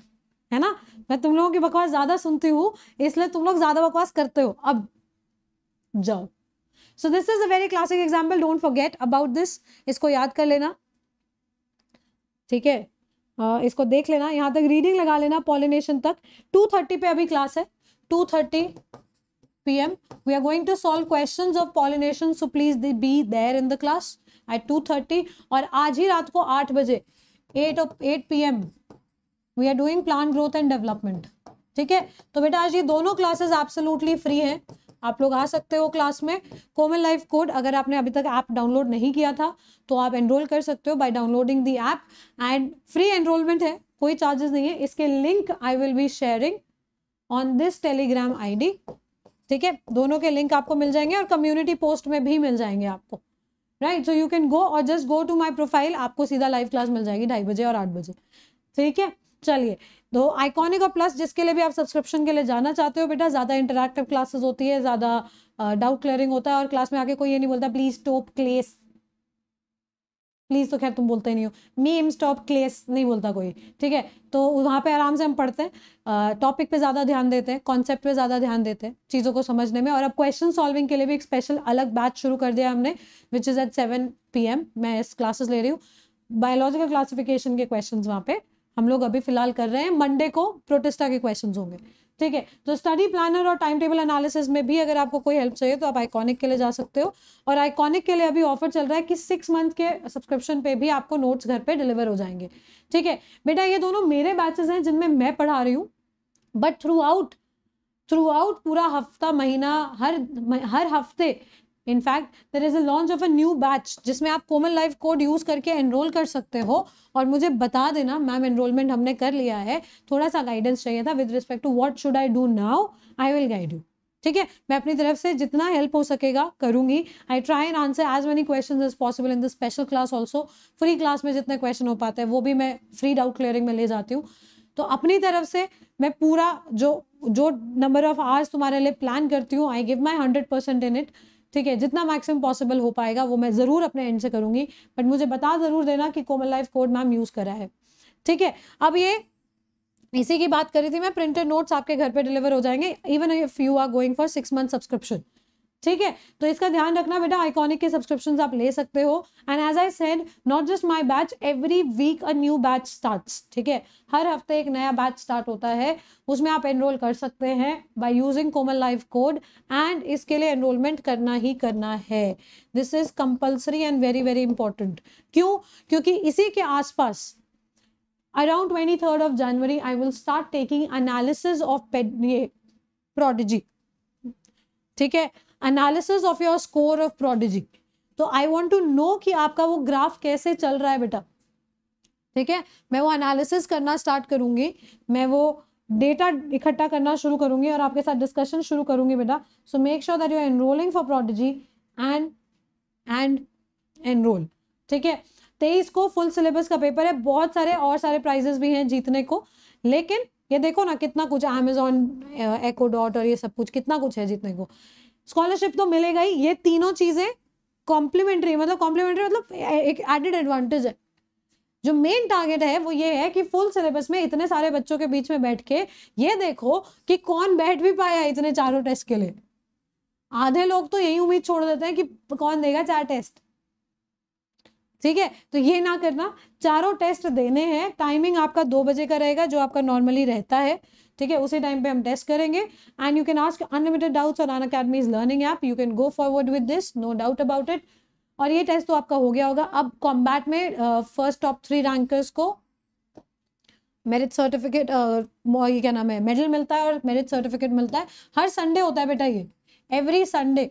है ना मैं तुम लोगों की बकवास ज़्यादा सुनती हूँ इसलिए तुम लोग ज़्यादा बकवास करते हो अब जाओ so this is a very classic example don't forget about this इसको याद कर लेना ठीक है इसको देख लेना यहाँ तक रीडिंग लगा लेना पॉलिनेशन तक टू थर्टी पे अभी क्लास है two thirty pm we are going to solve questions of pollination so please be there in the class at two thirty और आज ही रात को आठ बजे eight eight P M we are doing plant growth and development ठीक है तो बेटा आज ये दोनों क्लासेस एब्सोल्युटली फ्री हैं आप लोग आ सकते हो क्लास में कोमन लाइफ कोड अगर आपने अभी तक ऐप डाउनलोड नहीं किया था तो आप एनरोल कर सकते हो by downloading the app and free enrolment है कोई चार्जेस नहीं है इसके link I will be sharing on this Telegram ID ठीक है दोनों के लिंक आपको मिल जाएंगे और कम्युनिटी पोस्ट में भी मिल जाएंगे आपको right so you can go और just go to my profile आपको सीधा लाइव क्लास मिल जाएगी ढाई बजे और आठ बजे ठीक है चलिए तो आइकॉनिक और प्लस जिसके लिए भी आप सब्सक्रिप्शन के लिए जाना चाहते हो बेटा ज़्यादा इंटरेक्टिव क्लासेस होती है ज़्यादा डाउट क्लियरिंग होता है और क्लास में आके कोई ये नहीं बोलता प्लीज़ टॉप क्लेस प्लीज़ तो खैर तुम बोलते नहीं हो मी एम टॉप क्लेस नहीं बोलता कोई ठीक है तो वहाँ पे आराम से हम पढ़ते हैं टॉपिक पे ज़्यादा ध्यान देते हैं कॉन्सेप्ट पे ज़्यादा ध्यान देते हैं चीज़ों को समझने में और अब क्वेश्चन सॉल्विंग के लिए भी एक स्पेशल अलग बैच शुरू कर दिया हमने which is at seven P मैं इस क्लासेस ले रही हूँ बायोलॉजिकल क्लासिफिकेशन के क्वेश्चन वहाँ पे हम लोग अभी फिलहाल कर रहे हैं मंडे को प्रोटेस्टा के क्वेश्चन होंगे ठीक है तो स्टडी प्लानर और टाइम टेबल एनालिसिस में भी अगर आपको कोई हेल्प चाहिए तो आप आइकॉनिक के लिए जा सकते हो और आइकॉनिक के लिए अभी ऑफर चल रहा है कि सिक्स मंथ के सब्सक्रिप्शन पे भी आपको नोट्स घर पे डिलीवर हो जाएंगे ठीक है बेटा ये दोनों मेरे बैचेस हैं जिनमें मैं पढ़ा रही हूँ but throughout throughout पूरा हफ्ता महीना हर हर हफ्ते in fact there is a launch of a new batch जिसमें आप कॉमन लाइफ कोड यूज़ करके एनरोल कर सकते हो और मुझे बता देना मैम एनरोलमेंट हमने कर लिया है थोड़ा सा गाइडेंस चाहिए था with respect to what should I do now I will guide you ठीक है मैं अपनी तरफ से जितना हेल्प हो सकेगा करूंगी I try and answer as many question is possible in the special class also free class में जितने क्वेश्चन हो पाते हैं वो भी मैं फ्री डाउट क्लियरिंग में ले जाती हूँ तो अपनी तरफ से मैं पूरा जो जो नंबर ऑफ आवर्स तुम्हारे लिए प्लान करती हूँ I give my hundred percent in it ठीक है जितना मैक्सिमम पॉसिबल हो पाएगा वो मैं ज़रूर अपने एंड से करूँगी बट मुझे बता ज़रूर देना कि Komal life code ma'am use करा है ठीक है अब ये इसी की बात करी थी मैं प्रिंटेड नोट्स आपके घर पे डिलीवर हो जाएंगे even if you are going for six month subscription ठीक है तो इसका ध्यान रखना बेटा आइकॉनिक के सब्सक्रिप्शन आप ले सकते हो and as I said not just my batch every week a new batch start ठीक है हर हफ्ते एक नया बैच स्टार्ट होता है उसमें आप एनरोल कर सकते हैं by using Komal life code and इसके लिए एनरोलमेंट करना ही करना है this is compulsory and very very important क्यों क्योंकि इसी के आसपास around twenty third of January I will start taking analysis of ped Prodigy ठीक है analysis of your score of Prodigy तो आई वॉन्ट टू नो कि आपका वो ग्राफ कैसे चल रहा है बेटा ठीक है मैं वो एनालिसिस करना स्टार्ट करूंगी मैं वो डेटा इकट्ठा करना शुरू करूंगी और आपके साथ डिस्कशन शुरू करूंगी बेटा so make sure that you are enrolling for Prodigy and and enrol ठीक है तेईस को फुल सिलेबस का पेपर है बहुत सारे और सारे प्राइजेस भी हैं जीतने को लेकिन ये देखो ना कितना कुछ अमेजोन एको डॉट और ये सब कुछ कितना कुछ है जीतने को स्कॉलरशिप तो मिलेगा ही ये तीनों चीजें कॉम्प्लीमेंट्री मतलब कॉम्प्लीमेंट्री मतलब एक एडेड एडवांटेज है जो मेन टारगेट है वो ये है कि फुल सिलेबस में इतने सारे बच्चों के बीच में बैठ के ये देखो कि कौन बैठ भी पाया इतने चारों टेस्ट के लिए आधे लोग तो यही उम्मीद छोड़ देते हैं कि कौन देगा चार टेस्ट ठीक है तो ये ना करना चारों टेस्ट देने हैं टाइमिंग आपका दो बजे का रहेगा जो आपका नॉर्मली रहता है ठीक है उसी टाइम पे हम टेस्ट करेंगे and you can ask unlimited doubts और Unacademy learning app you can go forward with this no doubt about it और ये टेस्ट तो आपका हो गया होगा अब कॉम्बैट में फर्स्ट टॉप थ्री रैंकर्स को मेरिट सर्टिफिकेट ये क्या नाम है मेडल मिलता है और मेरिट सर्टिफिकेट मिलता है हर संडे होता है बेटा ये एवरी संडे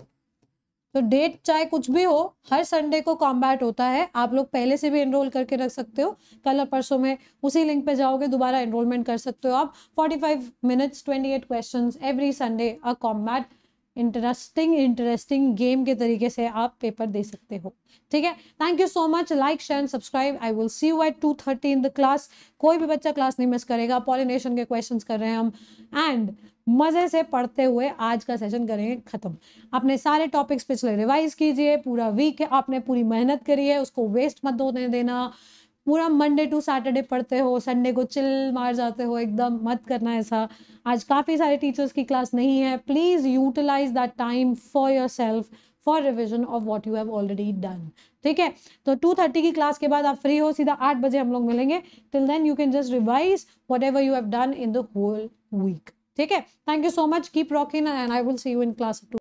तो डेट चाहे कुछ भी हो हर संडे को कॉम्बैट होता है आप लोग पहले से भी एनरोल करके रख सकते हो कल और परसों में उसी लिंक पे जाओगे दोबारा एनरोलमेंट कर सकते हो आप 45 minutes 28 questions every Sunday a Combat interesting interesting game के तरीके से आप पेपर दे सकते हो ठीक है thank you so much like share and subscribe I will see you at two thirty in the class कोई भी बच्चा क्लास नहीं मिस करेगा पॉलिनेशन के क्वेश्चंस कर रहे हैं हम एंड मज़े से पढ़ते हुए आज का सेशन करेंगे ख़त्म आपने सारे टॉपिक्स पिछले रिवाइज कीजिए पूरा वीक है आपने पूरी मेहनत करी है उसको वेस्ट मत होने देना पूरा मंडे टू सैटरडे पढ़ते हो संडे को चिल मार जाते हो एकदम मत करना ऐसा आज काफ़ी सारे टीचर्स की क्लास नहीं है please utilise that time for yourself for revision of what you have already done ठीक है तो टू थर्टी की क्लास के बाद आप फ्री हो सीधा आठ बजे हम लोग मिलेंगे till then you can just revise whatever you have done in the whole week ठीक है thank you so much keep rocking and I will see you in class to